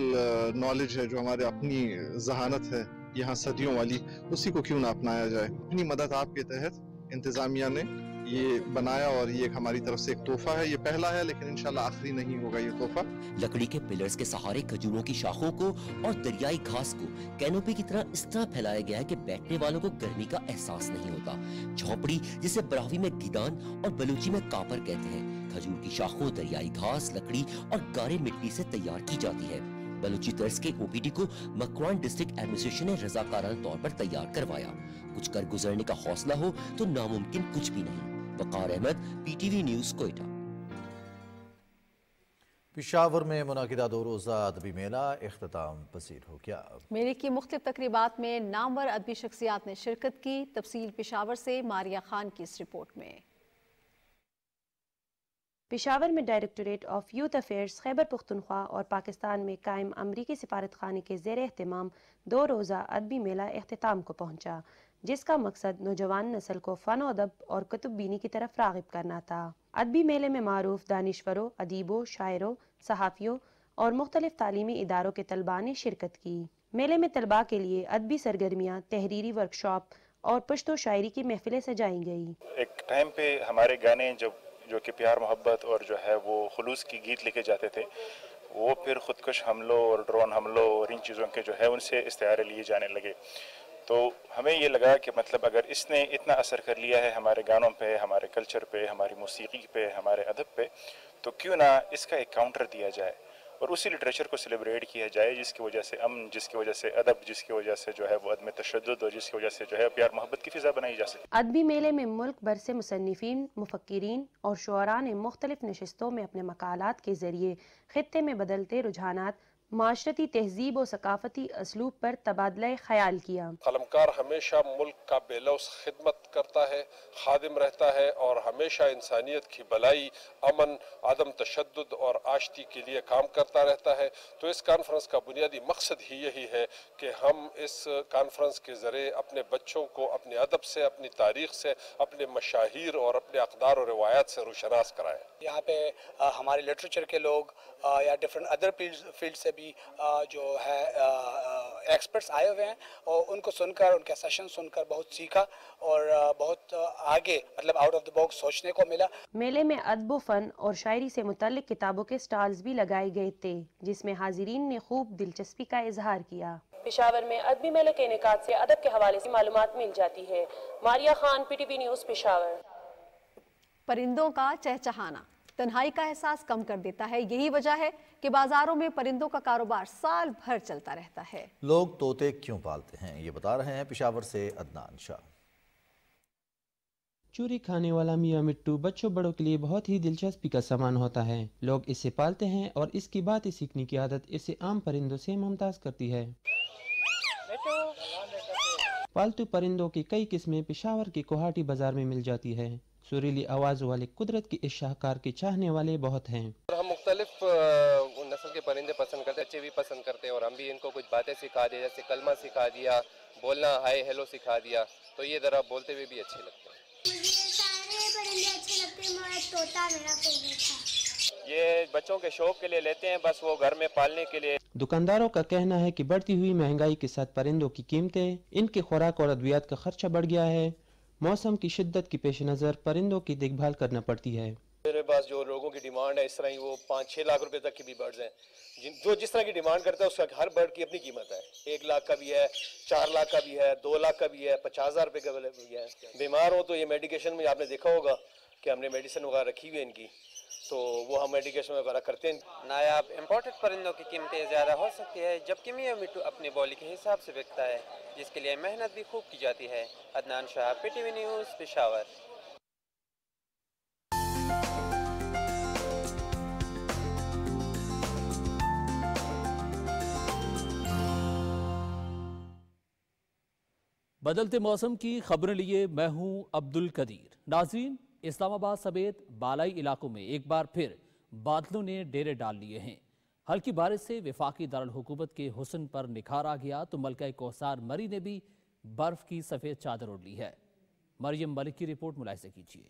नॉलेज है जो हमारे अपनी जहानत है यहाँ सदियों वाली उसी को क्यों ना अपनाया जाए अपनी मदद आपके तहत इंतज़ामिया ने ये बनाया और ये हमारी तरफ से एक तोहफा है ये पहला है लेकिन इंशाल्लाह आखिरी नहीं होगा ये तोहफा लकड़ी के पिलर्स के सहारे खजूरों की शाखों को और दरियाई घास को कैनोपी की तरह इस तरह फैलाया गया है कि बैठने वालों को गर्मी का एहसास नहीं होता झोपड़ी जिसे बरावी में गिदान और बलूची में कापर कहते हैं खजूर की शाखों दरियाई घास लकड़ी और गारे मिट्टी ऐसी तैयार की जाती है बलूची दर्ज के ओपीडी को मकवान डिस्ट्रिक्ट एडमिनिस्ट्रेशन ने रजाकारा तौर पर तैयार करवाया कुछ कर गुजरने का हौसला हो तो नामुमकिन कुछ भी नहीं वकार अहमद पीटीवी न्यूज कोयटा पिशावर में मुनदा दो रोज़ा अदबी मेला अख्ताम पसीर हो गया मेले की मुख्त तकरीबा में नामवर अदबी शख्सियात ने शिरकत की तफसील पिशावर से मारिया खान की इस रिपोर्ट में पिशावर में directorate of youth affairs Khyber Pakhtunkhwa और पाकिस्तान में कायम अमरीकी सिफारत खाने के जेर अहतमाम दो रोज़ा अदबी मेला अख्ताम को पहुँचा जिसका मकसद नौजवान नस्ल को फ़न अदब और कुतुबीनी की तरफ रागब करना था अदबी मेले में मरूफ दानश्वरों अदीबों शायरों सहाफ़ियों और मुख्तलिफ तली इदारों के तलबा ने शिरकत की मेले में तलबा के लिए अदबी सरगर्मियाँ तहरीरी वर्कशॉप और पुश्तो शायरी की महफिलें सजाई गई एक टाइम पे हमारे गाने जब जो कि प्यार मोहब्बत और जो है वो खलूस की गीत लेके जाते थे वो फिर खुदकश हमलों और ड्रोन हमलों और इन चीज़ों के जो है उनसे इस्तारे लिए जाने लगे तो हमें ये लगा कि मतलब अगर इसने इतना असर कर लिया है हमारे गानों पे हमारे कल्चर पे हमारी मौसीकी पे हमारे अदब पे तो क्यों ना इसका एक काउंटर दिया जाए और उसी लिटरेचर को सेलिब्रेट किया जाए जिसकी वजह से अमन जिसकी वजह से अदब जिसकी वजह से जो है वो अदम तशद और जिसकी वजह से जो है प्यार मोहब्बत की फिजा बनाई जा सके अदबी मेले में मुल्क भर से मुसनफिन मुफक्रीन और शुरा ने मुख्तलिफ नशस्तों में अपने मकालत के जरिए खत्े में बदलते रुझाना माशरती तहजीब और सकाफती असलूब पर तबादला ख्याल किया कलमकार हमेशा मुल्क का बेलौस खिदमत करता है खादिम रहता है और हमेशा इंसानियत की भलाई अमन आदम तशद और आशती के लिए काम करता रहता है तो इस कॉन्फ्रेंस का बुनियादी मकसद ही यही है कि हम इस कॉन्फ्रेंस के ज़रिए अपने बच्चों को अपने अदब से अपनी तारीख से अपने मशाहिर और अपने अकदार और रवायात से रोशनास कराएँ यहाँ पे हमारे लिटरेचर के लोग या डिफरेंट अदर फील्ड से भी काफ़ी जो है एक्सपर्ट्स आए हुए हैं और उनको सुनकर उनके सेशन सुनकर बहुत सीखा और बहुत आगे मतलब आउट ऑफ द बॉक्स सोचने को मिला मेले में अदब फन और शायरी से मुतल किताबों के स्टॉल्स भी लगाए गए थे जिसमें हाजरीन ने खूब दिलचस्पी का इजहार किया पिशावर में अदबी मेले के इनका से अदब के हवाले से मालूम मिल जाती है Maria Khan P T V news Peshawar परिंदों का चहचहाना तन्हाई का एहसास कम कर देता है यही वजह है कि बाजारों में परिंदों का कारोबार साल भर चलता रहता है लोग तोते क्यों पालते हैं ये बता रहे हैं पिशावर से अदनान शाह चूरी खाने वाला मियाँ मिट्टू बच्चों बड़ों के लिए बहुत ही दिलचस्पी का सामान होता है लोग इसे पालते हैं और इसकी बातें सीखने की आदत इसे आम परिंदों से मुमताज करती है पालतू परिंदों की कई किस्में पिशावर के कोहाटी बाजार में मिल जाती है सुरीली आवाज़ वाले कुदरत के इस शाहकार के चाहने वाले बहुत हैं और हम मुख्तलिफ नस्ल के परिंदे पसंद करते अच्छे भी पसंद करते हैं और हम भी इनको कुछ बातें सिखा दिया जैसे कलमा सिखा दिया बोलना हाय हेलो सिखा दिया तो ये ज़रा बोलते हुए भी अच्छे लगते हैं ये बच्चों के शौक के लिए लेते हैं बस वो घर में पालने के लिए दुकानदारों का कहना है कि बढ़ती हुई महंगाई के साथ परिंदों की कीमतें इनकी खुराक और अद्वियात का खर्चा बढ़ गया है मौसम की शिद्दत की पेश नज़र परिंदों की देखभाल करना पड़ती है मेरे पास जो लोगों की डिमांड है इस तरह ही वो पाँच छः लाख रुपए तक की भी बर्ड्स हैं जिन जो जिस तरह की डिमांड करता है उसका हर बर्ड की अपनी कीमत है एक लाख का भी है चार लाख का भी है दो लाख का भी है पचास हज़ार रुपये का भी है बीमार हो तो ये मेडिकेशन में आपने देखा होगा कि हमने मेडिसिन वगैरह रखी हुई है इनकी तो वो हम मेडिकेशन वगैरह करते हैं नायाब इम्पोर्टेड परिंदों की कीमतें ज़्यादा हो सकती है जबकि मियाँ मिट्टू अपने बोली के हिसाब से बिकता है जिसके लिए मेहनत भी खूब की जाती है Adnan Shah P T V news Peshawar बदलते मौसम की खबरें लिए मैं हूं अब्दुल कदीर नाजीन इस्लामाबाद समेत बालाई इलाकों में एक बार फिर बादलों ने डेरे डाल लिए हैं हल्की बारिश से विफाकी दारकूमत के हुसन पर निखार आ गया तो मलका कोसार मरी ने भी बर्फ की सफ़ेद चादर ओढ़ ली है मरियम मलिक की रिपोर्ट मुलायसे कीजिए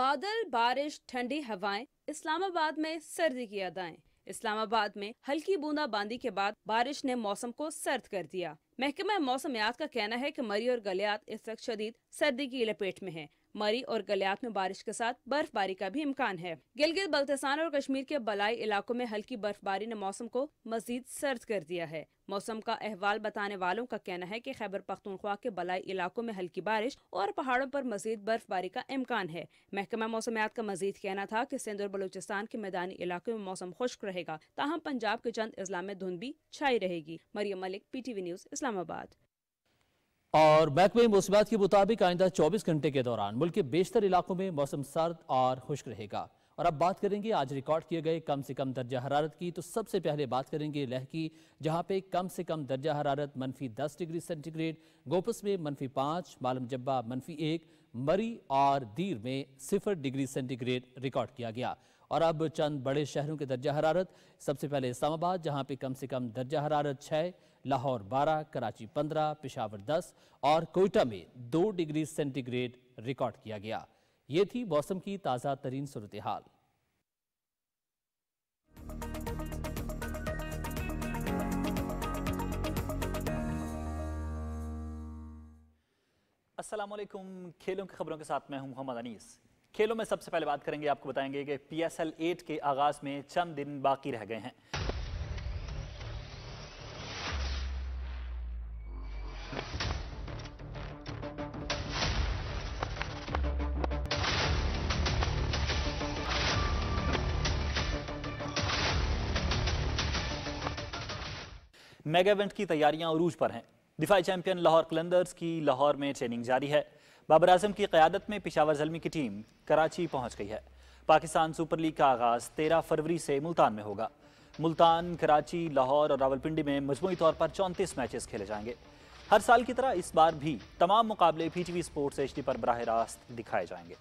बादल बारिश ठंडी हवाएं इस्लामाबाद में सर्दी की अदाएं इस्लामाबाद में हल्की बूंदाबांदी के बाद बारिश ने मौसम को सर्द कर दिया महकमा मौसम याद का कहना है कि मरी और गलियात इस वक्त शदीद सर्दी की लपेट में है मरी और गलियात में बारिश के साथ बर्फबारी का भी इम्कान है गिलगित बल्तिसान और कश्मीर के बलाई इलाकों में हल्की बर्फबारी ने मौसम को मजीद सर्द कर दिया है मौसम का अहवाल बताने वालों का कहना है कि खैबर पख्तूनख्वा के बलाई इलाकों में हल्की बारिश और पहाड़ों पर मजीद बर्फबारी का इम्कान है महकमा मौसमियात का मजीद कहना था कि सिंध और बलूचिस्तान के मैदानी इलाकों में मौसम खुश्क रहेगा ताहम पंजाब के चंद इजला में धुंध भी छाई रहेगी मरियम मलिक वी न्यूज इस्लामाबाद और महकमे मौसमियात के मुताबिक आइंदा चौबीस घंटे के दौरान मुल्क के बेशतर इलाकों में मौसम सर्द और खुश्क रहेगा और अब बात करेंगे आज रिकॉर्ड किए गए कम से कम दर्जा हरारत की तो सबसे पहले बात करेंगे लह की जहाँ पे कम से कम दर्जा हरारत मनफी दस डिग्री सेंटीग्रेड गोपस में मनफी पाँच मालम जब्बा मनफी एक मरी और दीर में सिफर डिग्री सेंटीग्रेड रिकॉर्ड किया गया और अब चंद बड़े शहरों के दर्जा हरारत सबसे पहले इस्लामाबाद जहाँ पे कम से कम दर्जा हरारत छः लाहौर 12, कराची 15, पिशावर 10 और कोयटा में 2 डिग्री सेंटीग्रेड रिकॉर्ड किया गया ये थी मौसम की ताज़ा तरीन सूरत हाल असलम खेलों की खबरों के साथ मैं हूं मोहम्मद अनीस खेलों में सबसे पहले बात करेंगे आपको बताएंगे कि पी एस एल एट के आगाज़ में चंद दिन बाकी रह गए हैं मेगा इवेंट की तैयारियां अरूज पर हैं दिफाई चैंपियन लाहौर कलंदर्स की लाहौर में ट्रेनिंग जारी है बाबर आजम की क्यादत में पिशावर जलमी की टीम कराची पहुंच गई है पाकिस्तान सुपर लीग का आगाज तेरह फरवरी से मुल्तान में होगा मुल्तान कराची लाहौर और रावलपिंडी में मजमू तौर पर चौंतीस मैचेस खेले जाएंगे हर साल की तरह इस बार भी तमाम मुकाबले P T V sports H D पर बरह रास्त दिखाए जाएंगे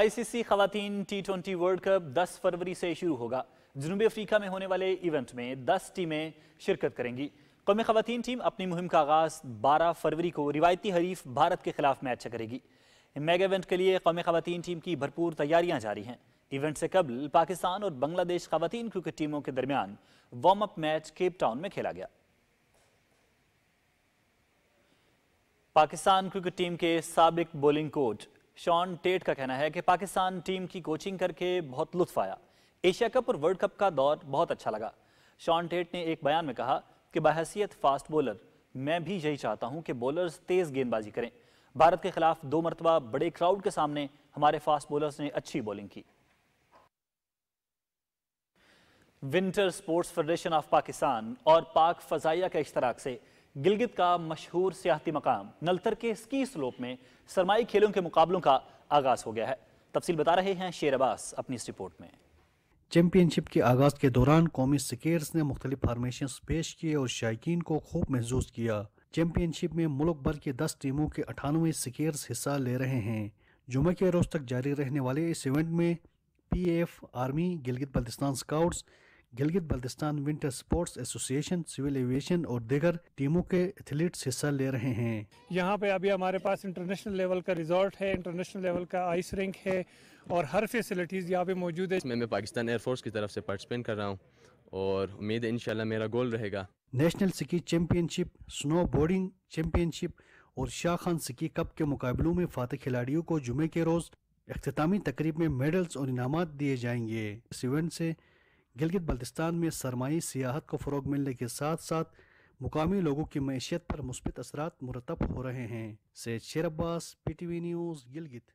आईसीसी खवतिन टी ट्वेंटी वर्ल्ड कप 10 फरवरी से शुरू होगा जनूबी अफ्रीका में होने वाले इवेंट में दस टीमें शिरकत करेंगी कौमी खवतन टीम अपनी मुहिम का आगाज़ बारह फरवरी को रिवायती हरीफ भारत के खिलाफ मैच करेगी मेगा इवेंट के लिए कौमी खवतन टीम की भरपूर तैयारियां जारी हैं इवेंट से कबल पाकिस्तान और बांग्लादेश खवतन क्रिकेट टीमों के दरमियान warm up match Cape Town में खेला गया पाकिस्तान क्रिकेट टीम के सबक बोलिंग कोच शॉन टेट का कहना है कि पाकिस्तान टीम की कोचिंग करके बहुत लुत्फ आया एशिया कप और वर्ल्ड कप का दौर बहुत अच्छा लगा शॉन टेट ने एक बयान में कहा कि बहसीत फास्ट बॉलर मैं भी यही चाहता हूं कि बॉलर्स तेज गेंदबाजी करें भारत के खिलाफ दो मरतबा बड़े क्राउड के सामने हमारे फास्ट बॉलर्स ने अच्छी बॉलिंग की winter sports federation of Pakistan और पाक फजाइया के इश्तराक से गिलगित का मशहूर सियाती मकाम नलतर के स्की स्लोप में सरमाई खेलों के मुकाबलों का आगाज हो गया है तफसील बता रहे हैं शेर अब्बास अपनी इस रिपोर्ट में चैम्पियनशिप के आगाज़ के दौरान कौमी सिकेर्स ने मुख्तलिफ फार्मेशन पेश किए और शायकीन को खूब महसूस किया चैम्पियनशिप में मुल्क भर की दस टीमों के अठानवे सिकेर्स हिस्सा ले रहे हैं जुमे के रोज़ तक जारी रहने वाले इस इवेंट में P F army Gilgit Baltistan scouts Gilgit Baltistan winter sports association civil aviation और दीगर टीमों के एथलीट्स हिस्सा ले रहे हैं यहाँ पे अभी हमारे पास इंटरनेशनल लेवल का रिजॉर्ट है इंटरनेशनल लेवल का आइस रिंक है और हर फैसिलिटीज़ यहाँ पे मौजूद है मैं, मैं पाकिस्तान एयरफोर्स की तरफ से पार्टिसिपेट कर रहा हूँ और उम्मीद है इनशाला मेरा गोल रहेगा नेशनल सिकी चैम्पियनशिप स्नो बोर्डिंग चैम्पियनशिप और शाह खान सिकी कप के मुकाबलों में फातह खिलाड़ियों को जुमे के रोज़ अख्तामी तकरीब में मेडल्स और इनामत दिए जाएंगे इस इवेंट से गिलगित बल्तिस्तान में सरमाई सियाहत को फ़रोग मिलने के साथ साथ मुकामी लोगों की मैशियत पर मुस्बित असर मुरतब हो रहे हैं Syed Sher Abbas P T V news Gilgit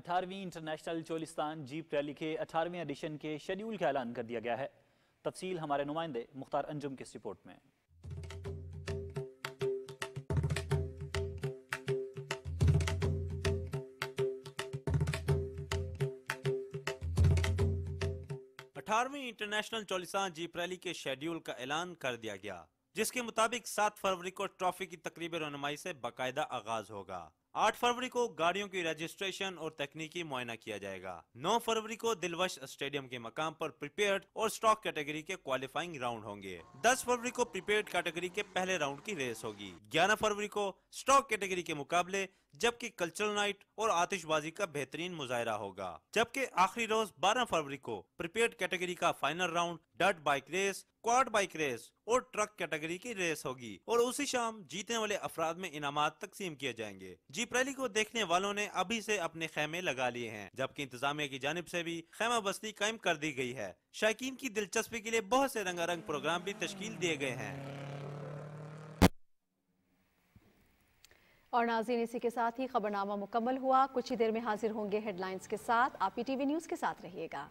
अठारहवीं इंटरनेशनल चोलिस्तान जीप रैली के अठारहवें एडिशन के शेड्यूल का ऐलान कर दिया गया है तफसील हमारे नुमाइंदे मुख्तार अंजुम की इस रिपोर्ट में अठारहवीं इंटरनेशनल चौलीसा जीप रैली के शेड्यूल का ऐलान कर दिया गया जिसके मुताबिक सात फरवरी को ट्रॉफी की तकरीब रनुमाई से बाकायदा आगाज होगा आठ फरवरी को गाड़ियों की रजिस्ट्रेशन और तकनीकी मुआयना किया जाएगा नौ फरवरी को दिलवश स्टेडियम के मकाम पर प्रिपेयर्ड और स्टॉक कैटेगरी के क्वालिफाइंग राउंड होंगे दस फरवरी को प्रिपेयर्ड कैटेगरी के पहले राउंड की रेस होगी ग्यारह फरवरी को स्टॉक कैटेगरी के मुकाबले जबकि कल्चरल नाइट और आतिशबाजी का बेहतरीन मुजाहरा होगा जबकि आखिरी रोज 12 फरवरी को प्रिपेयर्ड कैटेगरी का फाइनल राउंड डट bike race quad bike race और ट्रक कैटेगरी की रेस होगी और उसी शाम जीतने वाले अफराद में इनाम तकसीम किए जाएंगे जीप रैली को देखने वालों ने अभी से अपने खेमे लगा लिए हैं जबकि इंतजामिया की जानब ऐसी भी खेमा बस्ती कायम कर दी गयी है शायकीन की दिलचस्पी के लिए बहुत से रंगारंग प्रोग्राम भी तश्ल दिए गए हैं और नाजीन इसी के साथ ही खबरनामा मुकम्मल हुआ कुछ ही देर में हाजिर होंगे हेडलाइंस के साथ आप पी टी वी न्यूज़ के साथ रहिएगा